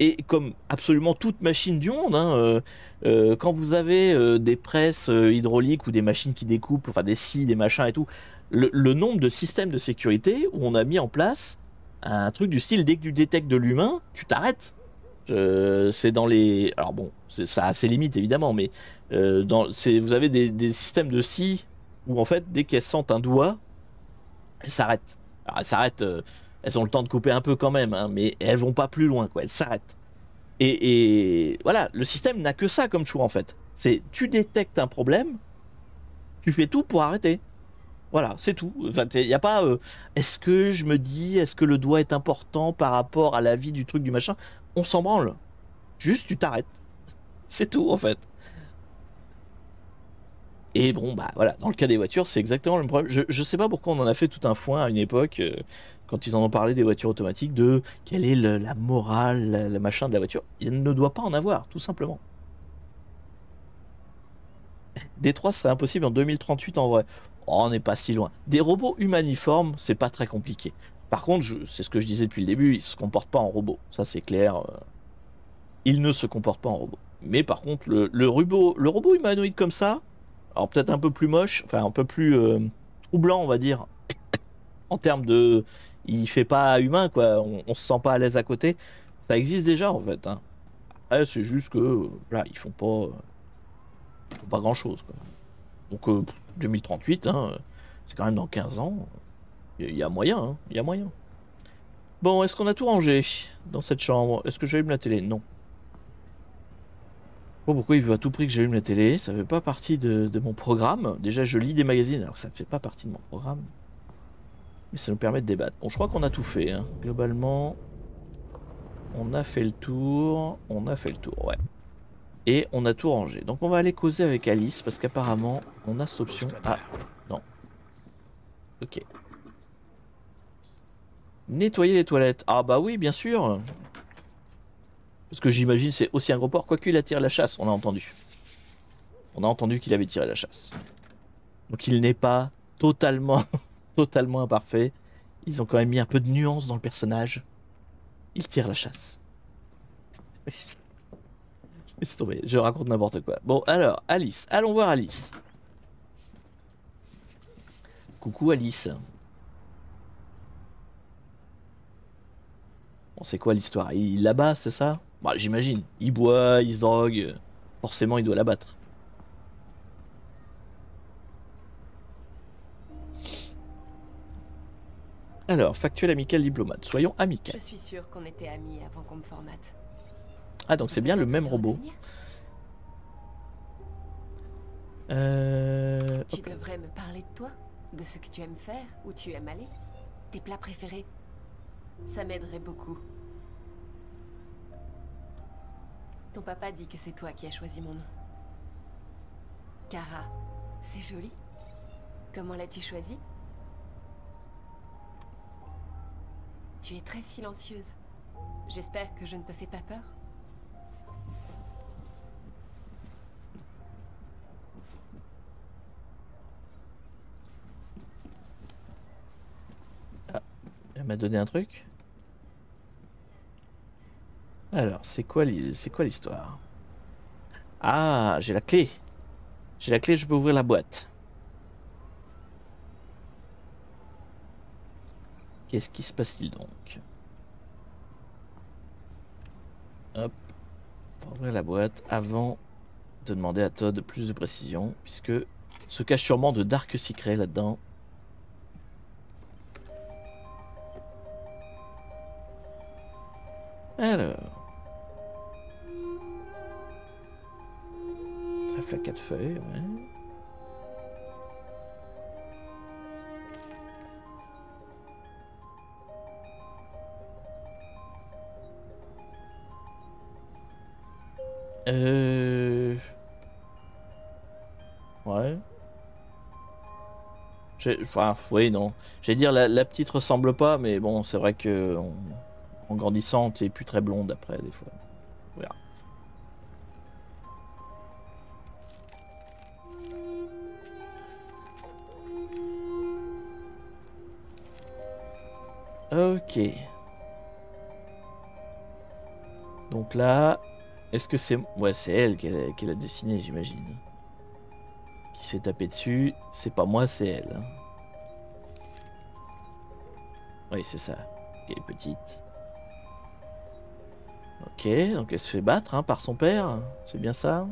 Et comme absolument toute machine du monde, hein, euh, euh, quand vous avez euh, des presses hydrauliques ou des machines qui découpent, enfin des scies, des machins et tout, le, le, nombre de systèmes de sécurité où on a mis en place un truc du style dès que tu détectes de l'humain, tu t'arrêtes. Euh, c'est dans les. Alors bon, ça a ses limites évidemment, mais euh, vous avez des, systèmes de scie où en fait, dès qu'elles sentent un doigt, elles s'arrêtent. Alors elles s'arrêtent, euh, elles ont le temps de couper un peu quand même, hein, mais elles vont pas plus loin, quoi, elles s'arrêtent. Et, voilà, le système n'a que ça comme choix en fait. C'est tu détectes un problème, tu fais tout pour arrêter. Voilà, c'est tout. Il n'y a pas. est-ce que je me dis, est-ce que le doigt est important par rapport à la vie du truc du machin on s'en branle. Juste, tu t'arrêtes. C'est tout, en fait. Et bon, bah voilà, dans le cas des voitures, c'est exactement le même problème. Je, ne sais pas pourquoi on en a fait tout un foin à une époque, euh, quand ils en ont parlé des voitures automatiques, de quelle est la morale, le, machin de la voiture. Il ne doit pas en avoir, tout simplement. Des 3 serait impossible en 2038 en vrai. Oh, on n'est pas si loin. Des robots humaniformes, c'est pas très compliqué. Par contre, c'est ce que je disais depuis le début, il se comporte pas en robot. Ça, c'est clair. Euh. Il ne se comporte pas en robot. Mais par contre, le, le robot, le robot humanoïde comme ça, alors peut-être un peu plus moche, enfin un peu plus euh, on va dire, en termes de, il fait pas humain quoi. On, ne se sent pas à l'aise à côté. Ça existe déjà en fait. Hein. c'est juste que là, ils font pas, pas grand chose. Quoi. Donc 2038, euh, hein, euh, c'est quand même dans 15 ans. Il y a moyen, hein, Il y a moyen. Bon, est-ce qu'on a tout rangé dans cette chambre Est-ce que j'allume la télé Non. Bon, oh, pourquoi il veut à tout prix que j'allume la télé Ça fait pas partie de, mon programme. Déjà, je lis des magazines, alors que ça ne fait pas partie de mon programme. Mais ça nous permet de débattre. Bon, je crois qu'on a tout fait. Hein. Globalement, on a fait le tour. On a fait le tour, ouais. Et on a tout rangé. Donc on va aller causer avec Alice, parce qu'apparemment, on a cette option. Ah, non. Ok. Nettoyer les toilettes. Ah bah oui, bien sûr. Parce que j'imagine c'est aussi un gros porc. Quoique il attire la chasse, on a entendu. On a entendu qu'il avait tiré la chasse. Donc il n'est pas totalement, <laughs> totalement imparfait. Ils ont quand même mis un peu de nuance dans le personnage. Il tire la chasse. <laughs> je raconte n'importe quoi. Bon, alors, Alice. Allons voir Alice. Coucou Alice. Bon, c'est quoi l'histoire Il l'abat, c'est ça bah, J'imagine. Il boit, il drogue. Euh, forcément, il doit l'abattre. Alors, factuel, amical, diplomate. Soyons amicaux. Je suis sûr qu'on était amis avant qu'on me formate. Ah, donc c'est bien le même robot. Euh... Tu devrais me parler de toi, de ce que tu aimes faire, où tu aimes aller, tes plats préférés, ça m'aiderait beaucoup. Ton papa dit que c'est toi qui as choisi mon nom. Cara, c'est joli. Comment l'as-tu choisi Tu es très silencieuse. J'espère que je ne te fais pas peur. Ah, elle m'a donné un truc alors, c'est quoi l'histoire Ah, j'ai la clé. J'ai la clé, je peux ouvrir la boîte. Qu'est-ce qui se passe-t-il donc Hop. va ouvrir la boîte avant de demander à Todd plus de précision, puisque se cache sûrement de dark secrets là-dedans. Alors. Très à quatre feuilles, ouais. Euh... Ouais. Enfin, oui, non. J'allais dire, la, petite ressemble pas, mais bon, c'est vrai que en grandissant, t'es plus très blonde après, des fois. Ok. Donc là, est-ce que c'est... Ouais, c'est elle qui l'a dessinée, dessiné, j'imagine. Qui s'est tapé dessus. C'est pas moi, c'est elle. Hein. Oui, c'est ça. Elle est petite. Ok, donc elle se fait battre hein, par son père. C'est bien ça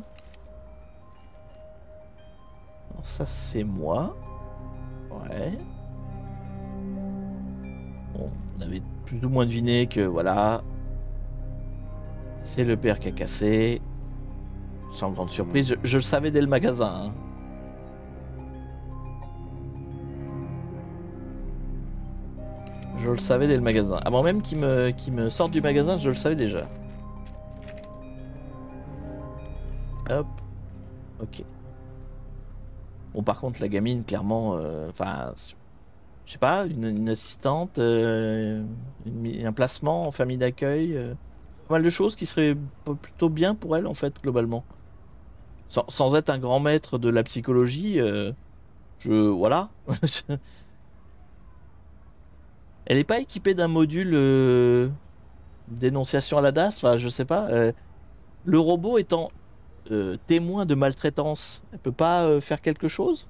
Ça, c'est moi. Ouais. plus moins deviné que voilà, c'est le père qui a cassé. Sans grande surprise, je, le savais dès le magasin. Hein. Je le savais dès le magasin. Avant même qu'il me, qu me sorte du magasin, je le savais déjà. Hop. Ok. Bon, par contre, la gamine, clairement, euh, enfin, je sais pas, une, assistante, euh, un placement en famille d'accueil, euh, pas mal de choses qui seraient plutôt bien pour elle en fait globalement. Sans, être un grand maître de la psychologie, euh, je voilà. <laughs> elle n'est pas équipée d'un module dénonciation à la DAS, enfin je sais pas. le robot étant témoin de maltraitance, elle peut pas faire quelque chose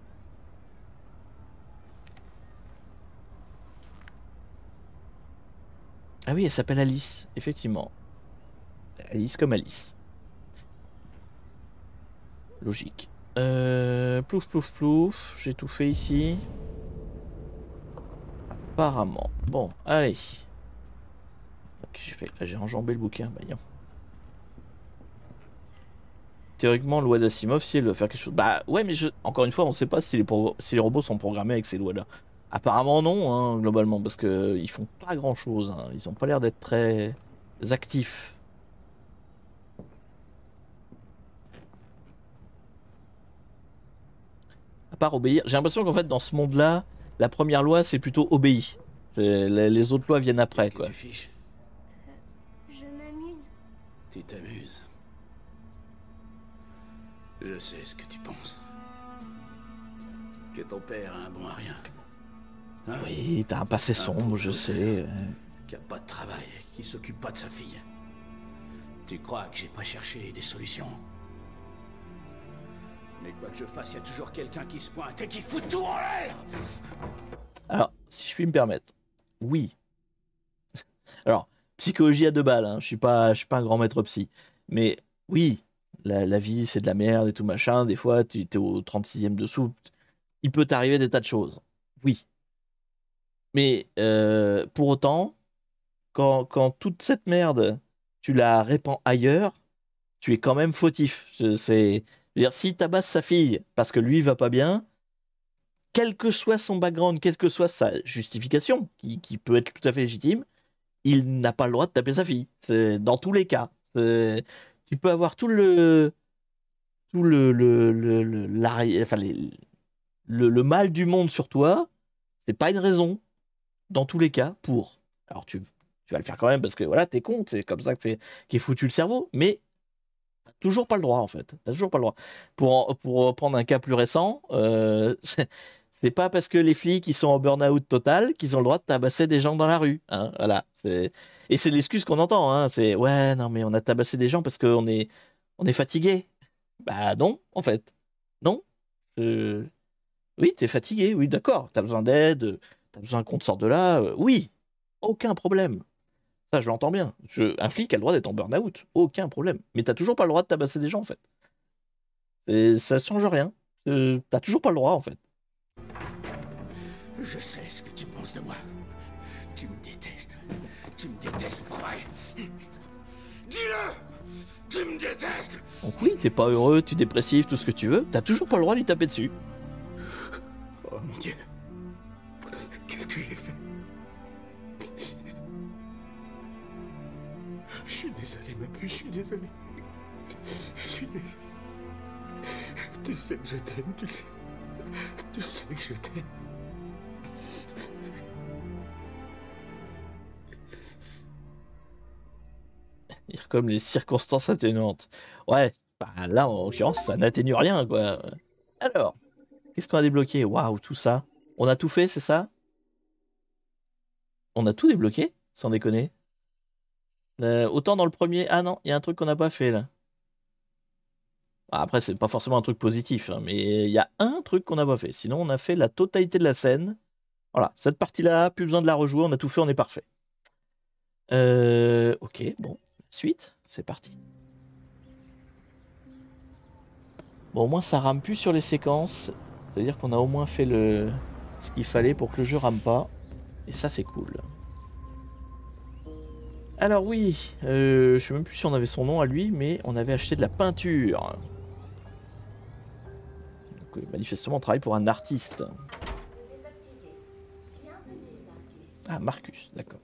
Ah oui, elle s'appelle Alice, effectivement. Alice comme Alice. Logique. Euh, plouf, plouf, plouf. J'ai tout fait ici. Apparemment. Bon, allez. Ah, j'ai enjambé le bouquin, bah non. Théoriquement, loi d'Asimov, si elle veut faire quelque chose... Bah ouais, mais encore une fois, on ne sait pas si les, si les robots sont programmés avec ces lois-là. Apparemment non, hein, globalement, parce que ils font pas grand chose. Hein. Ils ont pas l'air d'être très actifs. À part obéir, j'ai l'impression qu'en fait dans ce monde-là, la première loi c'est plutôt obéir. Les autres lois viennent après, quoi. Je m'amuse. Tu t'amuses. Je sais ce que tu penses. Que ton père a un bon à rien. Hein oui, t'as un passé sombre, je sais. Qui a pas de travail, qui s'occupe pas de sa fille. Tu crois que j'ai pas cherché des solutions Mais quoi que je fasse, y a toujours quelqu'un qui se pointe et qui fout tout en l'air Alors, si je puis me permettre, oui. Alors, psychologie à deux balles, hein. je suis pas, je suis pas un grand maître psy. Mais oui, la, la vie c'est de la merde et tout machin, des fois tu es au 36e dessous, il peut t'arriver des tas de choses. Oui. Mais euh, pour autant, quand, toute cette merde, tu la répands ailleurs, tu es quand même fautif. C'est, dire, si tabasse sa fille parce que lui va pas bien, quel que soit son background, quelle que soit sa justification, qui, peut être tout à fait légitime, il n'a pas le droit de taper sa fille. C'est dans tous les cas. Tu peux avoir tout le tout le, le mal du monde sur toi, c'est pas une raison dans tous les cas, pour. Alors, tu, tu vas le faire quand même parce que voilà, t'es con, c'est comme ça que c'est qui est foutu le cerveau, mais t'as toujours pas le droit en fait. T'as toujours pas le droit. Pour, pour prendre un cas plus récent, euh, <laughs> c'est pas parce que les flics qui sont en burn-out total qu'ils ont le droit de tabasser des gens dans la rue. Hein, voilà. et c'est l'excuse qu'on entend. Hein, c'est ouais, non mais on a tabassé des gens parce qu'on est on est fatigué. Bah non, en fait, non. Euh, oui, t'es fatigué. Oui, d'accord. T'as besoin d'aide t'as besoin qu'on te sorte de là euh, Oui, aucun problème. Ça, je l'entends bien. Je, un flic a le droit d'être en burn-out, aucun problème. Mais t'as toujours pas le droit de tabasser des gens, en fait. Et ça change rien. Euh, t'as toujours pas le droit, en fait. Je sais ce que tu penses de moi. Tu me détestes. Tu me détestes, ouais. Dis-le Tu me détestes Donc oui, t'es pas heureux, tu dépressif, tout ce que tu veux. T'as toujours pas le droit de lui taper dessus. Oh mon dieu. désolé, ma puce, je suis désolé. Je suis désolé. Tu sais que je t'aime, tu sais. Tu sais que je t'aime. Comme les circonstances atténuantes. Ouais, bah là en l'occurrence, ça n'atténue rien quoi. Alors, qu'est-ce qu'on a débloqué Waouh, tout ça. On a tout fait, c'est ça On a tout débloqué Sans déconner euh, autant dans le premier, ah non, il y a un truc qu'on n'a pas fait là. Ah, après, c'est pas forcément un truc positif, hein, mais il y a un truc qu'on n'a pas fait. Sinon, on a fait la totalité de la scène. Voilà, cette partie-là, plus besoin de la rejouer, on a tout fait, on est parfait. Euh, ok, bon, suite, c'est parti. Bon, au moins, ça rame plus sur les séquences. C'est-à-dire qu'on a au moins fait le... ce qu'il fallait pour que le jeu rame pas. Et ça, c'est cool. Alors oui, je euh, je sais même plus si on avait son nom à lui, mais on avait acheté de la peinture. Euh, manifestement, on travaille pour un artiste. Ah, Marcus, d'accord.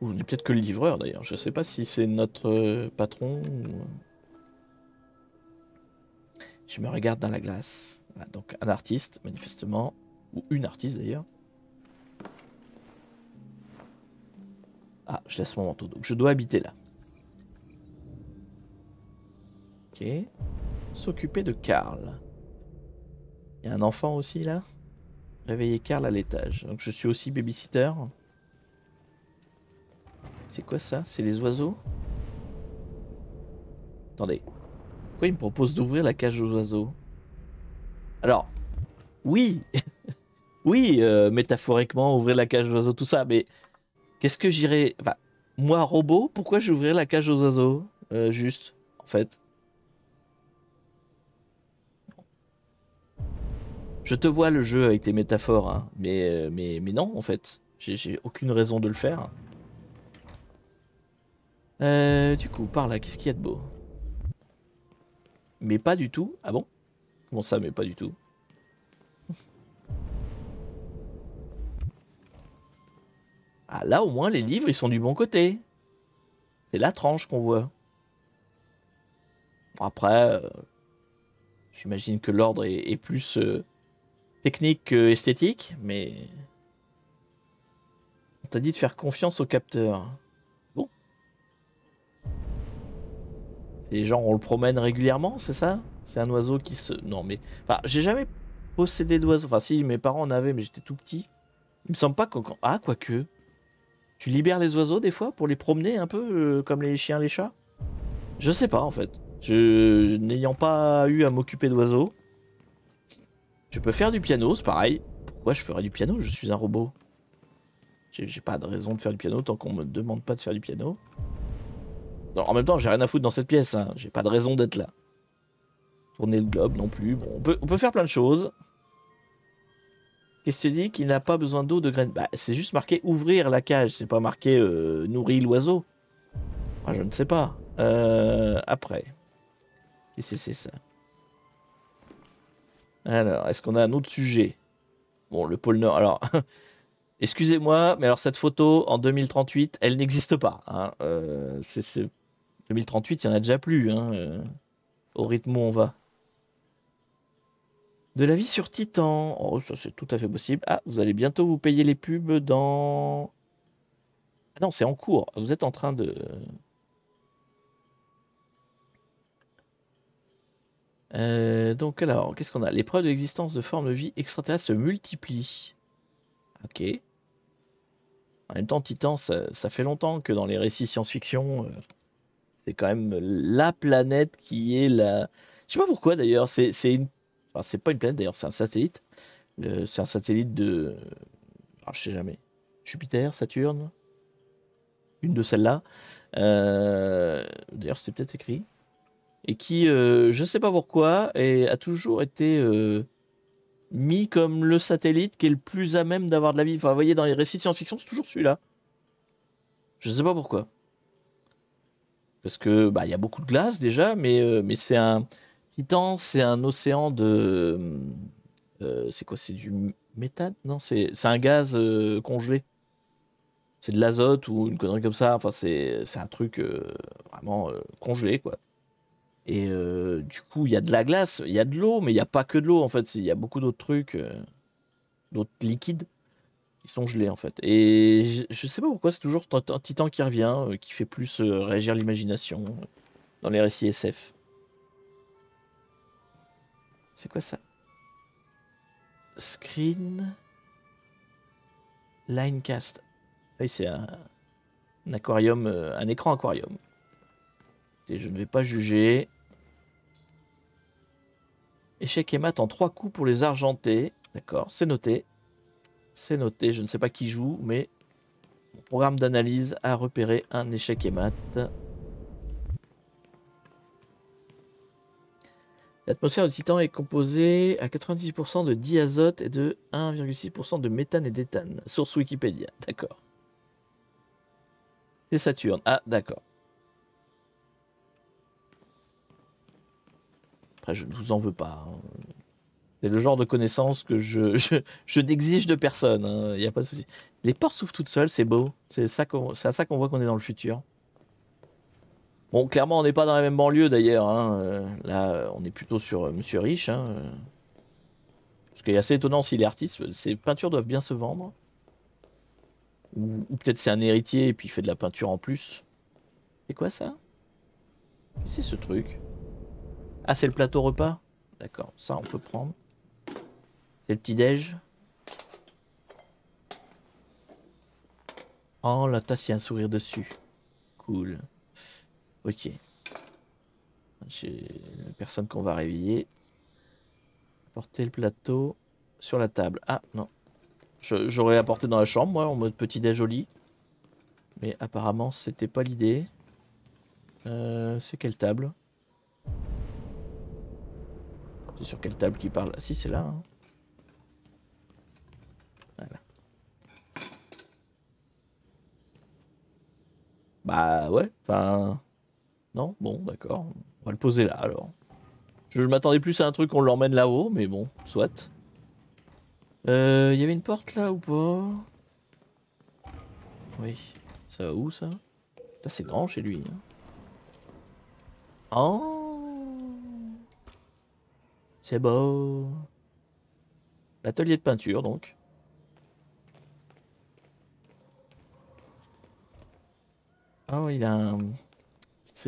Ou je n'ai peut-être que le livreur d'ailleurs. Je ne sais pas si c'est notre euh, patron Je me regarde dans la glace. Ah, donc un artiste, manifestement, ou une artiste d'ailleurs. Ah, je laisse mon manteau, donc je dois habiter là. Ok. S'occuper de Karl. Il y a un enfant aussi là Réveiller Karl à l'étage. Donc je suis aussi babysitter. C'est quoi ça C'est les oiseaux Attendez. Pourquoi il me propose d'ouvrir la cage aux oiseaux Alors, oui <laughs> Oui, euh, métaphoriquement, ouvrir la cage aux oiseaux, tout ça, mais Qu'est-ce que j'irais Moi, robot, pourquoi j'ouvrirais la cage aux oiseaux euh, Juste, en fait. Je te vois le jeu avec tes métaphores, hein, mais, euh, mais, mais non, en fait. J'ai aucune raison de le faire. Euh, du coup, par là, qu'est-ce qu'il y a de beau Mais pas du tout. Ah bon Comment ça, mais pas du tout Ah, là, au moins, les livres, ils sont du bon côté. C'est la tranche qu'on voit. après, euh, j'imagine que l'ordre est, plus euh, technique qu'esthétique, mais. On t'a dit de faire confiance au capteur. Bon. Les gens, on le promène régulièrement, c'est ça C'est un oiseau qui se. Non, mais. Enfin, j'ai jamais possédé d'oiseau. Enfin, si, mes parents en avaient, mais j'étais tout petit. Il me semble pas qu'on. Ah, quoique. Tu libères les oiseaux des fois pour les promener un peu euh, comme les chiens, les chats Je sais pas en fait. Je, n'ayant pas eu à m'occuper d'oiseaux, je peux faire du piano, c'est pareil. Pourquoi je ferais du piano Je suis un robot. J'ai pas de raison de faire du piano tant qu'on me demande pas de faire du piano. en même temps, j'ai rien à foutre dans cette pièce. Hein. J'ai pas de raison d'être là. Tourner le globe non plus. Bon, on peut faire plein de choses. Qu'est-ce que tu dis Qu'il n'a pas besoin d'eau de graines bah, C'est juste marqué ouvrir la cage, c'est pas marqué euh, nourrir l'oiseau. Moi, je ne sais pas. Euh, après. et c'est ça Alors, est-ce qu'on a un autre sujet Bon, le pôle Nord. Alors, <laughs> excusez-moi, mais alors cette photo en 2038, elle n'existe pas. 2038, hein. euh, il n'y en a déjà plus. Hein. au rythme où on va. De la vie sur Titan. Oh, ça c'est tout à fait possible. Ah, vous allez bientôt vous payer les pubs dans. Ah non, c'est en cours. Vous êtes en train de. Euh, donc alors, qu'est-ce qu'on a Les preuves de l'existence de formes de vie extraterrestres se multiplient. Ok. En même temps, Titan, ça, fait longtemps que dans les récits science-fiction, euh, c'est quand même la planète qui est la... Je sais pas pourquoi d'ailleurs, c'est une c'est pas une planète d'ailleurs, c'est un satellite. Euh, c'est un satellite de. je sais jamais. Jupiter, Saturne Une de celles-là. Euh, d'ailleurs, c'était peut-être écrit. Et qui, euh, je sais pas pourquoi, et a toujours été mis comme le satellite qui est le plus à même d'avoir de la vie. Enfin, vous voyez, dans les récits de science-fiction, c'est toujours celui-là. Je sais pas pourquoi. Parce que bah il y a beaucoup de glace déjà, mais, mais c'est un Titan, c'est un océan de. Euh, c'est quoi C'est du méthane Non, c'est un gaz euh, congelé. C'est de l'azote ou une connerie comme ça. Enfin, c'est un truc euh, vraiment congelé, quoi. Et du coup, il y a de la glace, il y a de l'eau, mais il n'y a pas que de l'eau, en fait. Il y a beaucoup d'autres trucs, d'autres liquides qui sont gelés, en fait. Et je, ne sais pas pourquoi, c'est toujours titan qui revient, qui fait plus réagir l'imagination dans les récits SF. C'est quoi ça Screen. Linecast. Oui, c'est un, aquarium, euh, un écran aquarium. Et je ne vais pas juger. Échec et mat en trois coups pour les argentés. D'accord, c'est noté. C'est noté, je ne sais pas qui joue, mais mon programme d'analyse a repéré un échec et mat. L'atmosphère de Titan est composée à 90% de diazote et de 1,6% de méthane et d'éthane. Source Wikipédia, <laughs> d'accord. C'est Saturne. Ah, d'accord. Après, je ne vous en veux pas. Hein. C'est le genre de connaissances que <laughs> je, n'exige de personne. Hein. Il n'y a pas de souci. Les portes s'ouvrent toutes seules, c'est beau. C'est à ça qu'on voit qu'on est dans le futur. Bon, clairement, on n'est pas dans la même banlieue d'ailleurs. Hein. Euh, là, on est plutôt sur euh, Monsieur Rich. Hein, euh. Ce qui est assez étonnant s'il est artiste, ses peintures doivent bien se vendre. Ou, peut-être c'est un héritier et puis il fait de la peinture en plus. C'est quoi ça C'est ce truc. Ah, c'est le plateau repas D'accord, ça on peut prendre. C'est le petit-déj. Oh, là, y a un sourire dessus. Cool. Ok. J'ai la personne qu'on va réveiller. Porter le plateau sur la table. Ah, non. J'aurais apporté dans la chambre, moi, en mode petit déjoli joli. Mais apparemment, c'était pas l'idée. Euh, c'est quelle table C'est sur quelle table qui parle ah, Si, c'est là. Hein. Voilà. Bah ouais, enfin... Non Bon, d'accord. On va le poser là, alors. Je, m'attendais plus à un truc, on l'emmène là-haut, mais bon, soit. Il euh, y avait une porte là ou pas Oui. Ça va où, ça c'est grand chez lui. Oh C'est beau L'atelier de peinture, donc. Oh, il a un...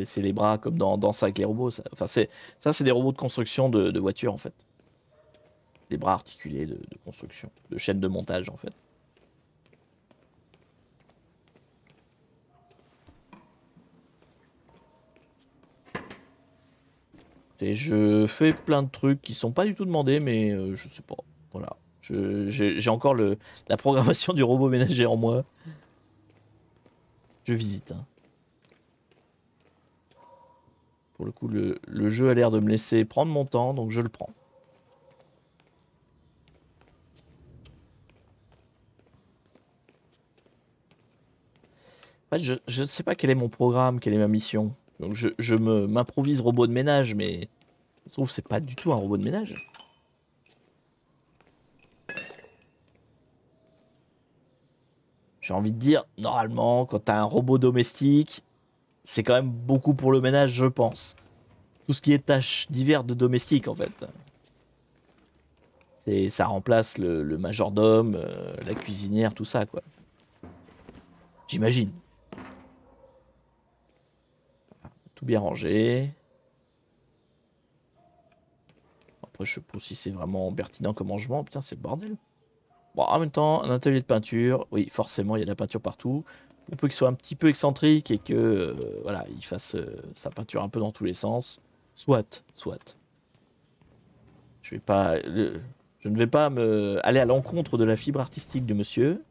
C'est les bras comme dans, dans ça avec les robots. Ça. Enfin, ça, c'est des robots de construction de, voitures en fait. Des bras articulés de, construction, de chaîne de montage en fait. Et je fais plein de trucs qui sont pas du tout demandés, mais euh, je sais pas. Voilà. J'ai encore la programmation <laughs> du robot ménager en moi. Je visite. Hein. Pour le coup, le, jeu a l'air de me laisser prendre mon temps, donc je le prends. En je ne sais pas quel est mon programme, quelle est ma mission. Donc je, m'improvise robot de ménage, mais je trouve c'est pas du tout un robot de ménage. J'ai envie de dire, normalement, quand as un robot domestique, c'est quand même beaucoup pour le ménage, je pense. Tout ce qui est tâches diverses de domestique, en fait. C'est, ça remplace le, majordome, euh, la cuisinière, tout ça, quoi. J'imagine. Tout bien rangé. Après, je sais pas si c'est vraiment pertinent comme rangement. Putain, c'est le bordel. Bon, en même temps, un atelier de peinture. Oui, forcément, il y a de la peinture partout on peut qu'il soit un petit peu excentrique et que euh, voilà, il fasse euh, sa peinture un peu dans tous les sens. Soit, soit. Je vais pas, je ne vais pas me aller à l'encontre de la fibre artistique de monsieur,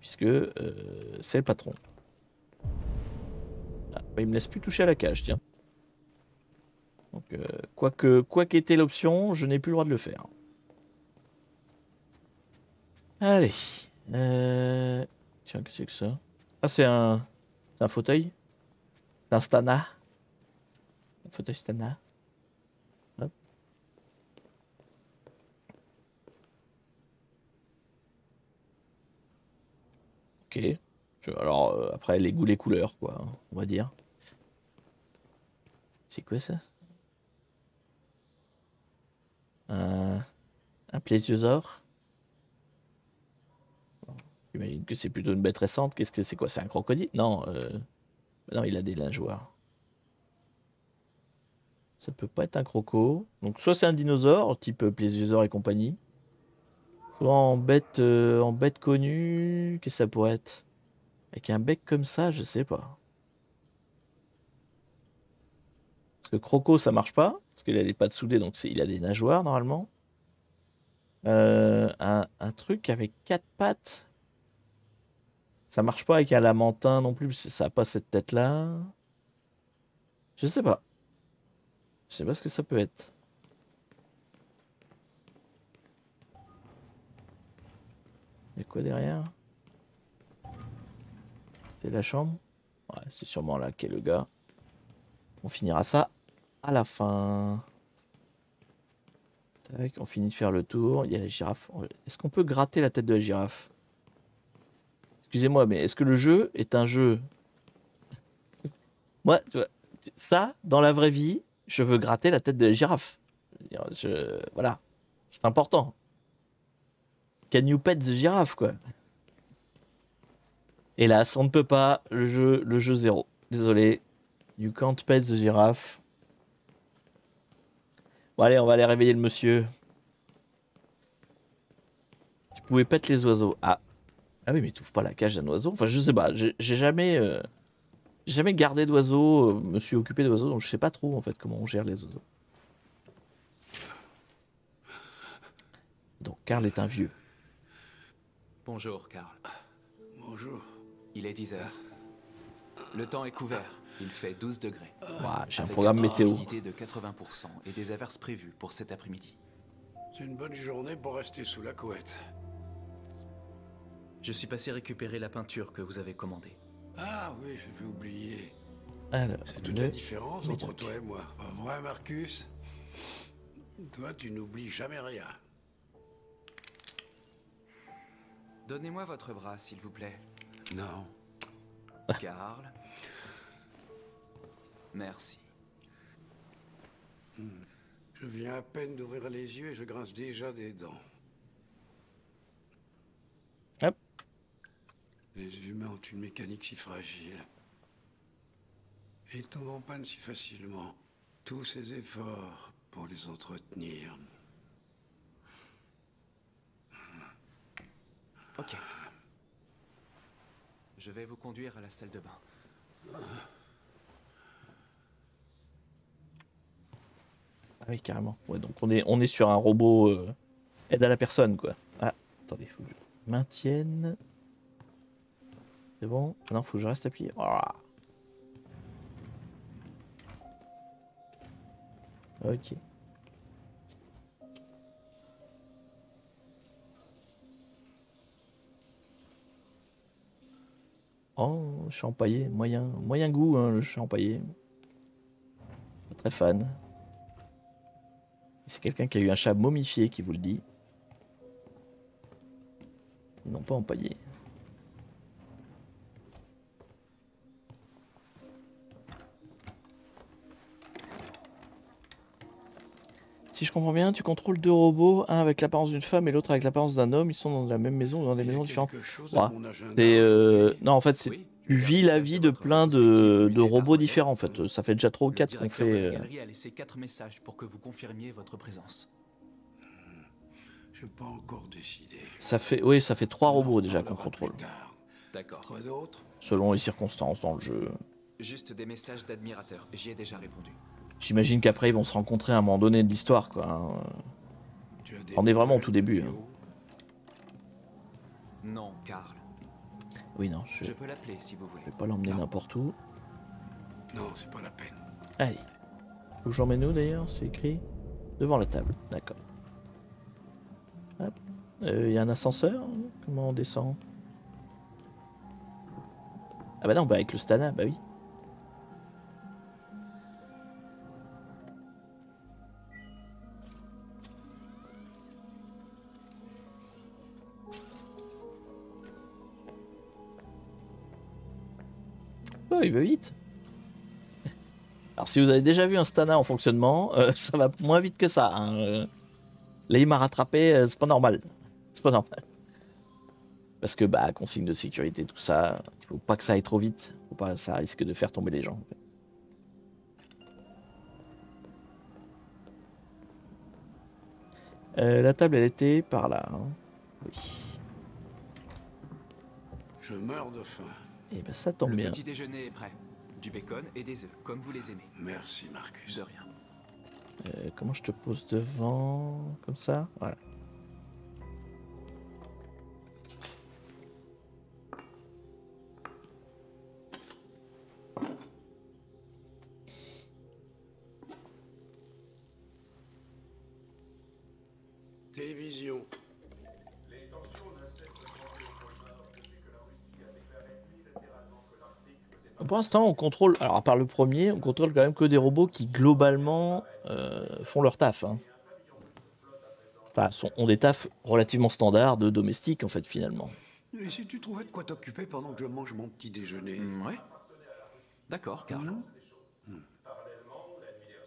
puisque euh, c'est le patron. Ah, il me laisse plus toucher à la cage, tiens. Donc, quoi quoi qu'était l'option, je n'ai plus le droit de le faire. Allez. Euh... Tiens, qu'est-ce que c'est que ça Ah, c'est un... C'est un fauteuil C'est un stana Un fauteuil stana Ok. alors, euh, après, les goûts, les couleurs, quoi, hein, on va dire. C'est quoi ça Un plésiosaure J'imagine que c'est plutôt une bête récente. Qu'est-ce que c'est quoi C'est un crocodile Non. Euh... Non, il a des nageoires. Ça peut pas être un croco. Donc soit c'est un dinosaure, type euh, Plésiosaure et compagnie. Soit en bête, euh, en bête connue. Qu'est-ce que ça pourrait être Avec un bec comme ça, je sais pas. Parce que croco, ça marche pas. Parce qu'il a des pattes soudées, donc il a des nageoires normalement. Euh, un truc avec quatre pattes ça marche pas avec un lamentin non plus, ça n'a pas cette tête-là. Je sais pas. Je sais pas ce que ça peut être. Il quoi derrière C'est la chambre Ouais, c'est sûrement là qu'est le gars. On finira ça à la fin. Tac, on finit de faire le tour. Il y a la girafe. Est-ce qu'on peut gratter la tête de la girafe Excusez-moi, mais est-ce que le jeu est un jeu Moi, tu vois, ça, dans la vraie vie, je veux gratter la tête de la girafe. Je, voilà, c'est important. Can you pet the girafe, quoi Hélas, on ne peut pas, le jeu, le jeu zéro. Désolé, you can't pet the girafe. Bon, allez, on va aller réveiller le monsieur. Tu pouvais pet les oiseaux. Ah. Ah oui, mais ouvres pas la cage d'un oiseau. Enfin, je sais pas. J'ai jamais, euh, jamais gardé d'oiseaux, euh, me suis occupé d'oiseaux, donc je sais pas trop en fait comment on gère les oiseaux. Donc Karl est un vieux. Bonjour Karl. Bonjour. Il est 10 h Le temps est couvert. Il fait 12 degrés. J'ai un programme météo. de 80% et des averses prévues pour cet après-midi. C'est une bonne journée pour rester sous la couette. Je suis passé récupérer la peinture que vous avez commandée. Ah oui, j'avais oublié. Alors, c'est toute la différence entre toi et moi. Pas vrai, Marcus Toi, tu n'oublies jamais rien. Donnez-moi votre bras, s'il vous plaît. Non. Carl. Merci. Hmm. Je viens à peine d'ouvrir les yeux et je grince déjà des dents. Les humains ont une mécanique si fragile. Et ils tombent en panne si facilement. Tous ces efforts pour les entretenir. Ok. Je vais vous conduire à la salle de bain. Ah oui, carrément. Ouais, donc on est, on est sur un robot euh, aide à la personne, quoi. Ah, attendez, il faut que je maintienne. C'est bon Non, faut que je reste appuyé. Oh. Ok. Oh, champaillé, moyen, moyen goût, hein, le empaillé. Pas très fan. C'est quelqu'un qui a eu un chat momifié qui vous le dit. Non, pas empaillé. Si je comprends bien, tu contrôles deux robots, un avec l'apparence d'une femme et l'autre avec l'apparence d'un homme. Ils sont dans la même maison, dans des maisons différentes. Ouais. Euh, non, en fait, c'est tu vis la vie de plein de, robots différents. En fait, ça fait déjà trop quatre qu'on fait. Euh, messages pour que vous confirmiez votre présence. Hmm. encore Ça fait, oui, ça fait trois robots déjà qu'on contrôle. Selon les circonstances dans le jeu. Juste des messages d'admirateurs. J'y ai déjà répondu. J'imagine qu'après, ils vont se rencontrer à un moment donné de l'histoire, quoi. Hein. On est vraiment au tout début. Hein. Non, Karl. Oui, non, je, peux l'appeler si vous voulez. Je vais pas l'emmener n'importe où. Non, c'est pas la peine. Allez. Où j'emmène nous d'ailleurs C'est écrit devant la table. D'accord. Hop. Euh, il y a un ascenseur Comment on descend Ah bah non, bah avec le Stana, bah oui. Bah, il veut vite. Alors si vous avez déjà vu un Stana en fonctionnement, euh, <laughs> ça va moins vite que ça. Hein. Euh. Là, il m'a rattrapé, euh, c'est pas normal. C'est pas normal. Parce que, bah, consigne de sécurité, tout ça, il faut pas que ça aille trop vite. pas, ça risque de faire tomber les gens. la table, elle était par là. Hein. Je meurs de faim. Eh ben ça tombe le bien. Le petit déjeuner est prêt. Du bacon et des œufs, comme vous les aimez. Merci Marcus. De rien. Euh, comment je te pose devant Comme ça Voilà. l'instant, on contrôle, alors à part le premier, on contrôle quand même que des robots qui globalement euh, font leur taf. Hein. Enfin, ont des tafs relativement standards de domestique en fait finalement. Et si tu trouvais de quoi t'occuper pendant que je mange mon petit déjeuner mmh, D'accord, Carlo. Mmh. Mmh.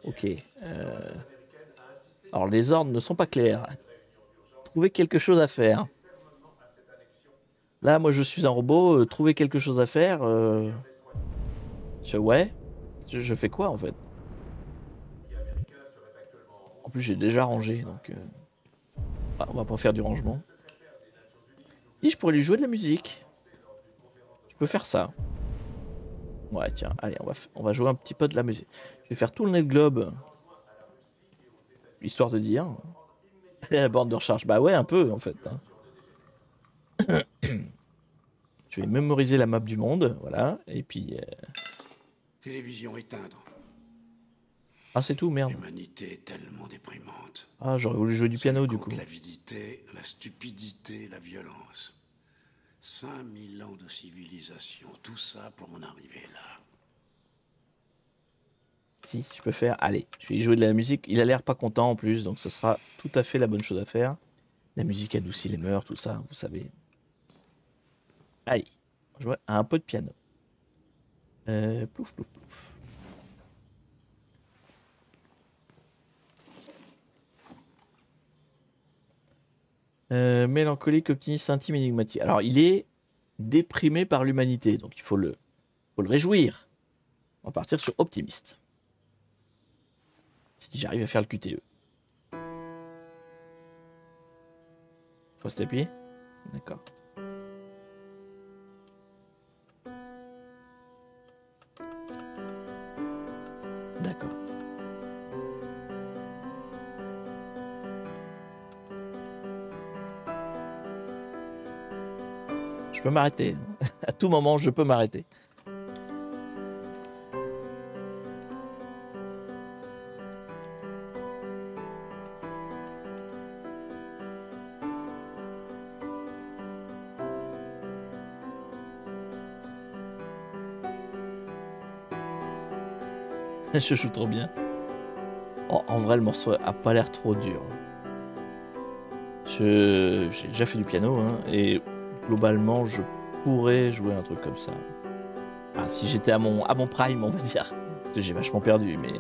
Ok. Euh, alors les ordres ne sont pas clairs. Trouver quelque chose à faire. Là, moi, je suis un robot. Euh, trouver quelque chose à faire. Je ouais, je, fais quoi en fait En plus j'ai déjà rangé, donc... Euh, ah, on va pas faire du rangement. Et je pourrais lui jouer de la musique. Je peux faire ça. Ouais, tiens, allez, on va, on va jouer un petit peu de la musique. Je vais faire tout le net globe. Histoire de dire. et <laughs> la borne de recharge. Bah ouais, un peu, en fait. Tu hein. <coughs> je vais mémoriser la map du monde, voilà. Et puis... Euh, Télévision éteindre. Ah, c'est tout, merde. Ah, j'aurais voulu jouer du piano, du coup. L'avidité, la stupidité, la violence. 5000 ans de civilisation, tout ça pour en arriver là. Si, je peux faire. Allez, je vais y jouer de la musique. Il a l'air pas content en plus, donc ce sera tout à fait la bonne chose à faire. La musique adoucit les mœurs, tout ça, vous savez. Allez, on à un peu de piano. Euh, plouf, plouf, euh, mélancolique, optimiste, intime, énigmatique. Alors, il est déprimé par l'humanité, donc il faut le, faut le réjouir. On va partir sur optimiste. Si j'arrive à faire le QTE. Faut se D'accord. Je peux m'arrêter. <laughs> À tout moment, je peux m'arrêter. <laughs> je joue trop bien. Oh, en vrai, le morceau a pas l'air trop dur. Je, j'ai déjà fait du piano, hein, et globalement, je pourrais jouer un truc comme ça. Ah, si j'étais à mon, à mon prime, on va dire. Parce que j'ai vachement perdu, mais.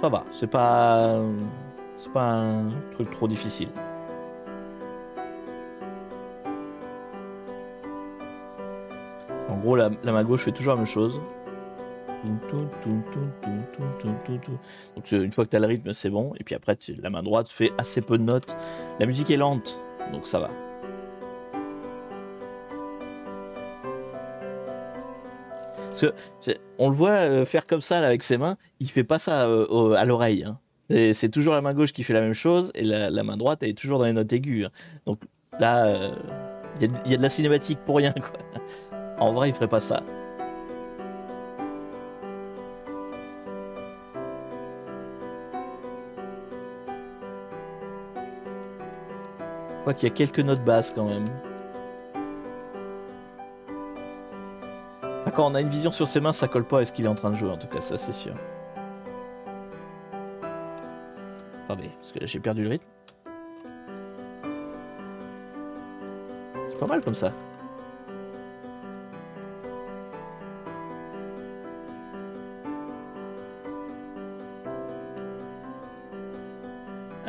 Ça va, c'est pas. C'est pas un truc trop difficile. En gros, la, main gauche fait toujours la même chose. Donc une fois que tu as le rythme, c'est bon. Et puis après, la main droite fait assez peu de notes. La musique est lente, donc ça va. Parce que, on le voit euh, faire comme ça avec ses mains, il fait pas ça euh, à l'oreille. Hein. C'est toujours la main gauche qui fait la même chose et la, main droite est toujours dans les notes aiguës. Hein. Donc là, euh, il y, a de la cinématique pour rien <laughs> En vrai, il ferait pas ça. Quoi qu'il y a quelques notes basses quand même. quand on a une vision sur ses mains, ça colle pas est ce qu'il est en train de jouer, en tout cas, ça c'est sûr. Attendez, parce que là j'ai perdu le rythme. C'est pas mal comme ça.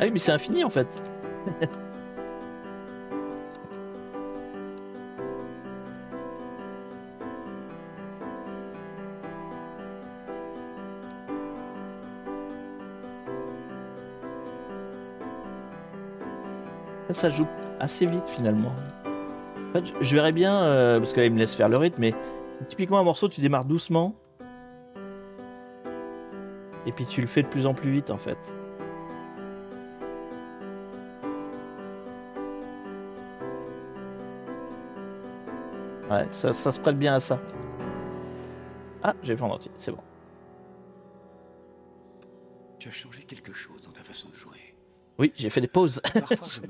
Ah oui, mais c'est infini en fait. <laughs> Ça, joue assez vite finalement. En fait, je verrais bien, euh, parce qu'il me laisse faire le rythme, mais typiquement un morceau, tu démarres doucement. Et puis tu le fais de plus en plus vite en fait. Ouais, ça, se prête bien à ça. Ah, j'ai fait en entier, c'est bon. Tu as changé quelque chose dans ta façon de jouer. Oui, j'ai fait des pauses. <laughs>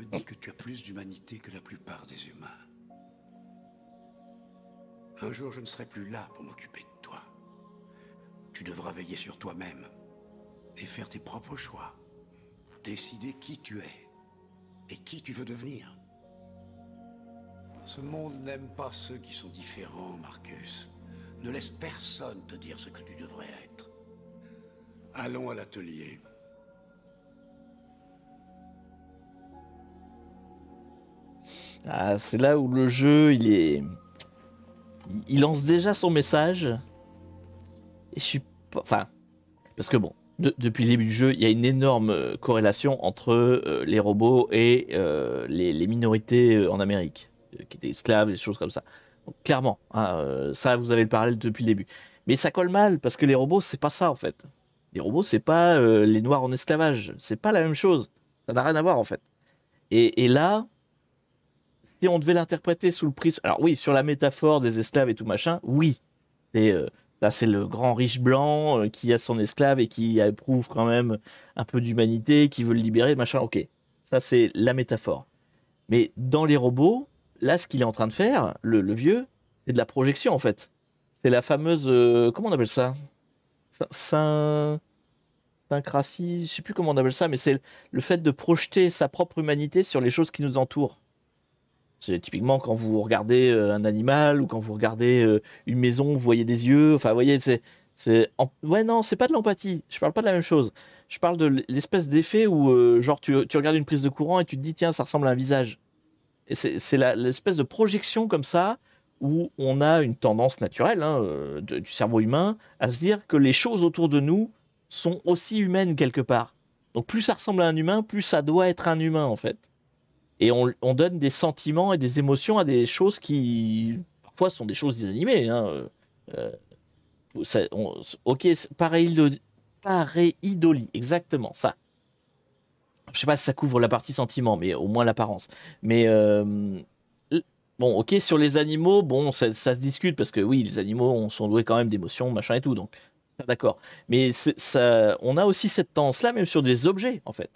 je ne serai plus là pour m'occuper de toi. Tu devras veiller sur toi-même et faire tes propres choix. Décider qui tu es et qui tu veux devenir. Ce monde n'aime pas ceux qui sont différents, Marcus. Ne laisse personne te dire ce que tu devrais être. Allons à l'atelier. Ah, c'est là où le jeu, il est il lance déjà son message. Et je suis Enfin, parce que bon, depuis le début du jeu, il y a une énorme euh, corrélation entre euh, les robots et euh, les, minorités en Amérique, qui étaient esclaves, des choses comme ça. Donc, clairement, hein, ça, vous avez le parallèle depuis le début. Mais ça colle mal, parce que les robots, c'est pas ça, en fait. Les robots, c'est pas les noirs en esclavage. C'est pas la même chose. Ça n'a rien à voir, en fait. et là, si on devait l'interpréter sous le prisme, alors oui, sur la métaphore des esclaves et tout machin, oui. Et euh, là, c'est le grand riche blanc euh, qui a son esclave et qui éprouve quand même un peu d'humanité, qui veut le libérer, machin. Ok, ça c'est la métaphore. Mais dans les robots, là, ce qu'il est en train de faire, le, vieux, c'est de la projection en fait. C'est la fameuse, euh, comment on appelle ça Saint syncratie, je sais plus comment on appelle ça, mais c'est le fait de projeter sa propre humanité sur les choses qui nous entourent. C'est typiquement quand vous regardez euh, un animal ou quand vous regardez euh, une maison, vous voyez des yeux. Enfin, vous voyez, c'est. Ouais, non, c'est pas de l'empathie. Je parle pas de la même chose. Je parle de l'espèce d'effet où, euh, genre, tu, regardes une prise de courant et tu te dis, tiens, ça ressemble à un visage. Et c'est l'espèce de projection comme ça où on a une tendance naturelle hein, du cerveau humain à se dire que les choses autour de nous sont aussi humaines quelque part. Donc, plus ça ressemble à un humain, plus ça doit être un humain, en fait et on, donne des sentiments et des émotions à des choses qui parfois sont des choses inanimées. Hein. Euh, ok, pareil, exactement ça. Je sais pas si ça couvre la partie sentiment, mais au moins l'apparence. Mais euh, bon, ok, sur les animaux, bon, ça, se discute parce que oui, les animaux on, sont doués quand même d'émotions, machin et tout, donc d'accord. Mais ça, on a aussi cette tendance-là, même sur des objets, en fait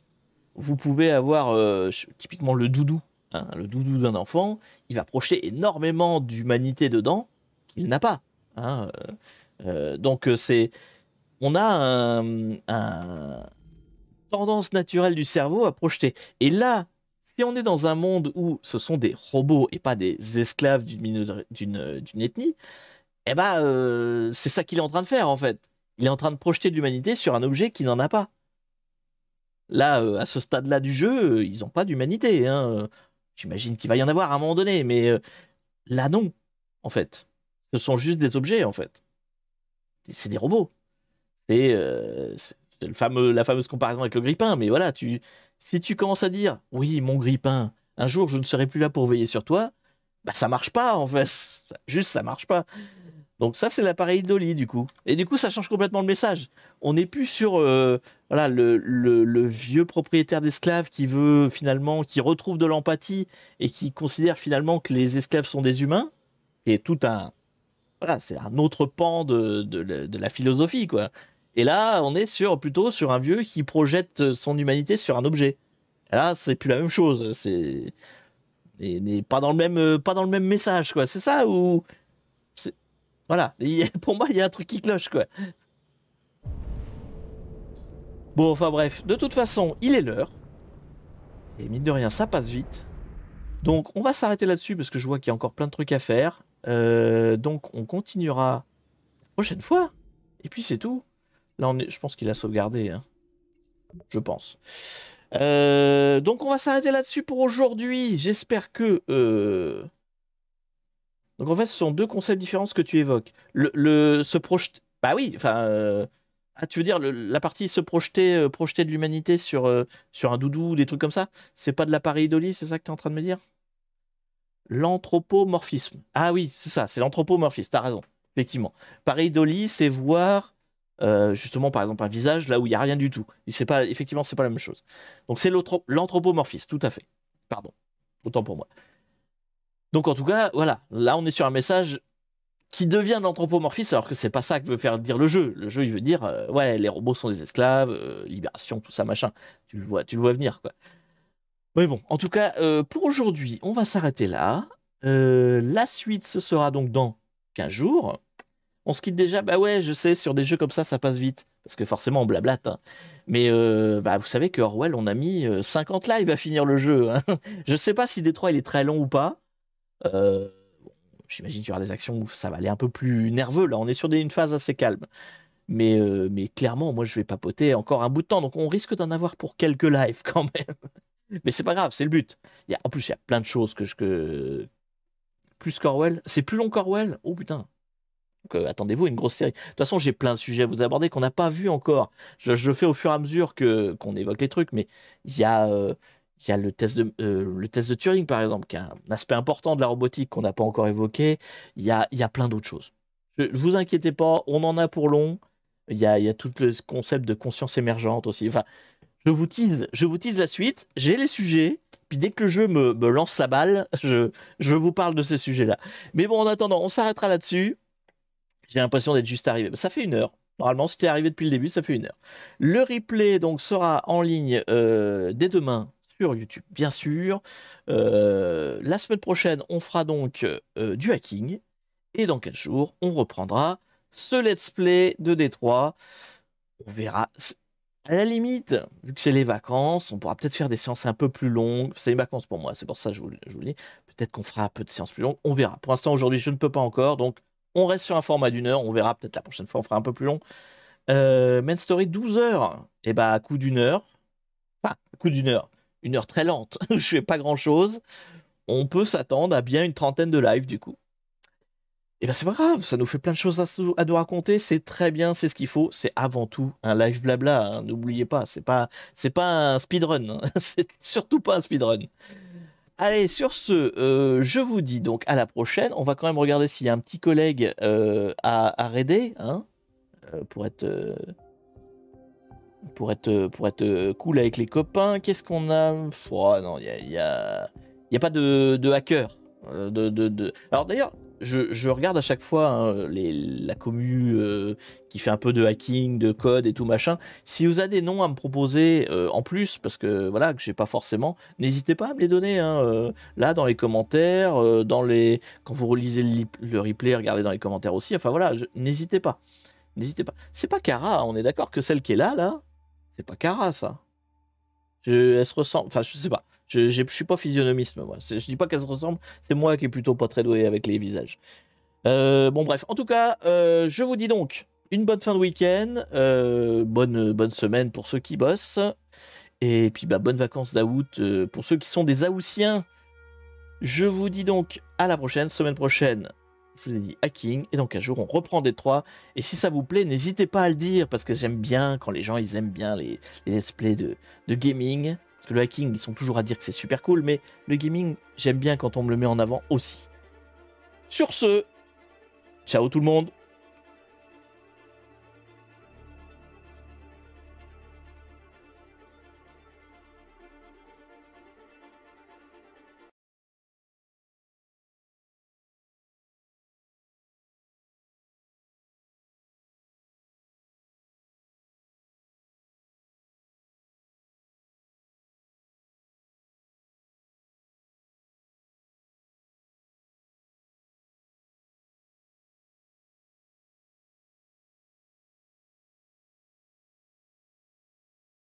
vous pouvez avoir euh, typiquement le doudou, hein, le doudou d'un enfant, il va projeter énormément d'humanité dedans qu'il n'a pas. Hein, euh, euh, donc c'est, on a un, tendance naturelle du cerveau à projeter. Et là, si on est dans un monde où ce sont des robots et pas des esclaves d'une ethnie, eh ben, c'est ça qu'il est en train de faire en fait. Il est en train de projeter de l'humanité sur un objet qui n'en a pas. Là, euh, à ce stade-là du jeu, euh, ils n'ont pas d'humanité. Hein, euh. J'imagine qu'il va y en avoir à un moment donné, mais là, non, en fait. Ce sont juste des objets, en fait. C'est des robots. C'est fameux, la fameuse comparaison avec le grippin, mais voilà, tu, si tu commences à dire « Oui, mon grippin, un jour je ne serai plus là pour veiller sur toi », bah ça marche pas, en fait. <laughs> juste, ça marche pas. Donc ça, c'est l'appareil d'Oli, du coup. Et du coup, ça change complètement le message. On n'est plus sur euh, voilà, le, vieux propriétaire d'esclaves qui veut finalement, qui retrouve de l'empathie et qui considère finalement que les esclaves sont des humains. Et tout un... Voilà, c'est un autre pan de, la philosophie, quoi. Et là, on est sur, plutôt sur un vieux qui projette son humanité sur un objet. là, c'est plus la même chose. C'est... Et, pas, dans le même, pas dans le même message, quoi. C'est ça Ou voilà, <laughs> pour moi, il y a un truc qui cloche, quoi. Bon, enfin bref, de toute façon, il est l'heure. Et mine de rien, ça passe vite. Donc, on va s'arrêter là-dessus parce que je vois qu'il y a encore plein de trucs à faire. Euh, donc, on continuera la prochaine fois. Et puis, c'est tout. Là, on est... je pense qu'il a sauvegardé. Hein. Je pense. Euh, donc, on va s'arrêter là-dessus pour aujourd'hui. J'espère que euh, donc en fait, ce sont deux concepts différents que tu évoques. Le, se projeter, bah oui, enfin, euh, ah, tu veux dire la partie se projeter, euh, projeter de l'humanité sur euh, sur un doudou ou des trucs comme ça, c'est pas de la pareidolie, c'est ça que tu es en train de me dire L'anthropomorphisme. Ah oui, c'est ça, c'est l'anthropomorphisme. T'as raison, effectivement. Pareidolie, c'est voir justement par exemple un visage là où il n'y a rien du tout. C'est pas effectivement, c'est pas la même chose. Donc c'est l'anthropomorphisme, tout à fait. Pardon, autant pour moi. Donc en tout cas, voilà, là on est sur un message qui devient de l'anthropomorphisme, alors que c'est pas ça que veut faire dire le jeu. Le jeu, il veut dire, euh, ouais, les robots sont des esclaves, euh, libération, tout ça, machin. Tu le vois, tu le vois venir, quoi. Mais bon, en tout cas, euh, pour aujourd'hui, on va s'arrêter là. la suite, ce sera donc dans 15 jours. On se quitte déjà, bah ouais, je sais, sur des jeux comme ça, ça passe vite. Parce que forcément, on blablate. Hein. Mais bah, vous savez que Orwell, on a mis 50 lives à finir le jeu. Je hein. <laughs> Je sais pas si Détroit, il est très long ou pas. Euh, j'imagine tu y des actions où ça va aller un peu plus nerveux. Là, on est sur une phase assez calme. Mais, euh, mais clairement, moi, je vais papoter encore un bout de temps. Donc, on risque d'en avoir pour quelques lives <laughs> quand même. mais c'est pas grave, c'est le but. a, en plus, il y a plein de choses que je. Que... Plus Corwell. C'est plus long Corwell Oh putain, euh, attendez-vous une grosse série. De toute façon, j'ai plein de sujets à vous aborder qu'on n'a pas vu encore. Je, fais au fur et à mesure que qu'on évoque les trucs, mais il y a, il y a le test de, euh, le test de Turing, par exemple, qui est un aspect important de la robotique qu'on n'a pas encore évoqué. Il y a, il y a plein d'autres choses. Ne vous inquiétez pas, on en a pour long. Il y a, il y a tout le concept de conscience émergente aussi. Enfin, je vous tease, je vous la suite, j'ai les sujets, puis dès que le jeu me, lance la balle, <laughs> je, je vous parle de ces sujets-là. Mais bon, en attendant, on s'arrêtera là-dessus. J'ai l'impression d'être juste arrivé. Ça fait une heure. Normalement, si es arrivé depuis le début, ça fait une heure. Le replay donc sera en ligne euh, dès demain sur YouTube, bien sûr. Euh, la semaine prochaine, on fera donc euh, du hacking. Et dans quelques jours, on reprendra ce let's play de Détroit. On verra. À la limite, vu que c'est les vacances, on pourra peut-être faire des séances un peu plus longues. C'est les vacances pour moi, c'est pour ça que je vous, dis. Peut-être qu'on fera un peu de séances plus longues. On verra. Pour l'instant, aujourd'hui, je ne peux pas encore. Donc, on reste sur un format d'une heure. On verra peut-être la prochaine fois, on fera un peu plus long. Euh, Main Story 12 heures. Et eh bah, ben, à coup d'une heure. Enfin, à coup d'une heure une heure très lente <laughs> je fais pas grand chose, on peut s'attendre à bien une trentaine de lives du coup. Et eh bien c'est pas grave, ça nous fait plein de choses à, nous raconter, c'est très bien, c'est ce qu'il faut, c'est avant tout un live blabla, hein. n'oubliez pas, c'est pas c'est pas un speedrun, hein. <laughs> c'est surtout pas un speedrun. Allez, sur ce, euh, je vous dis donc à la prochaine. On va quand même regarder s'il y a un petit collègue euh, à, à raider, hein, euh, pour être pour être, pour être euh, cool avec les copains. Qu'est-ce qu'on a Non, il n'y a, pas de, de hacker. Euh, de, de, Alors d'ailleurs, je, regarde à chaque fois hein, les, la commu euh, qui fait un peu de hacking, de code et tout machin. Si vous avez des noms à me proposer en plus, parce que voilà, que j'ai pas forcément, n'hésitez pas à me les donner. Hein, là, dans les commentaires, dans les... quand vous relisez le, replay, regardez dans les commentaires aussi. Enfin voilà, n'hésitez pas. N'hésitez pas. C'est pas Cara, on est d'accord que celle qui est là, là, c'est pas Cara, ça. Je, elle se ressemble. Enfin, je sais pas. Je, je, suis pas physionomiste, moi. Je dis pas qu'elle se ressemble. C'est moi qui est plutôt pas très doué avec les visages. Euh, bon, bref. En tout cas, euh, je vous dis donc une bonne fin de week-end. Euh, bonne, bonne semaine pour ceux qui bossent. Et puis, bah, bonnes vacances d'août pour ceux qui sont des Aoussiens. Je vous dis donc à la prochaine, semaine prochaine je vous ai dit hacking, et donc un jour on reprend Détroit. Et si ça vous plaît, n'hésitez pas à le dire, parce que j'aime bien quand les gens ils aiment bien les, let's play de, de gaming. Parce que le hacking, ils sont toujours à dire que c'est super cool, mais le gaming, j'aime bien quand on me le met en avant aussi. Sur ce, ciao tout le monde!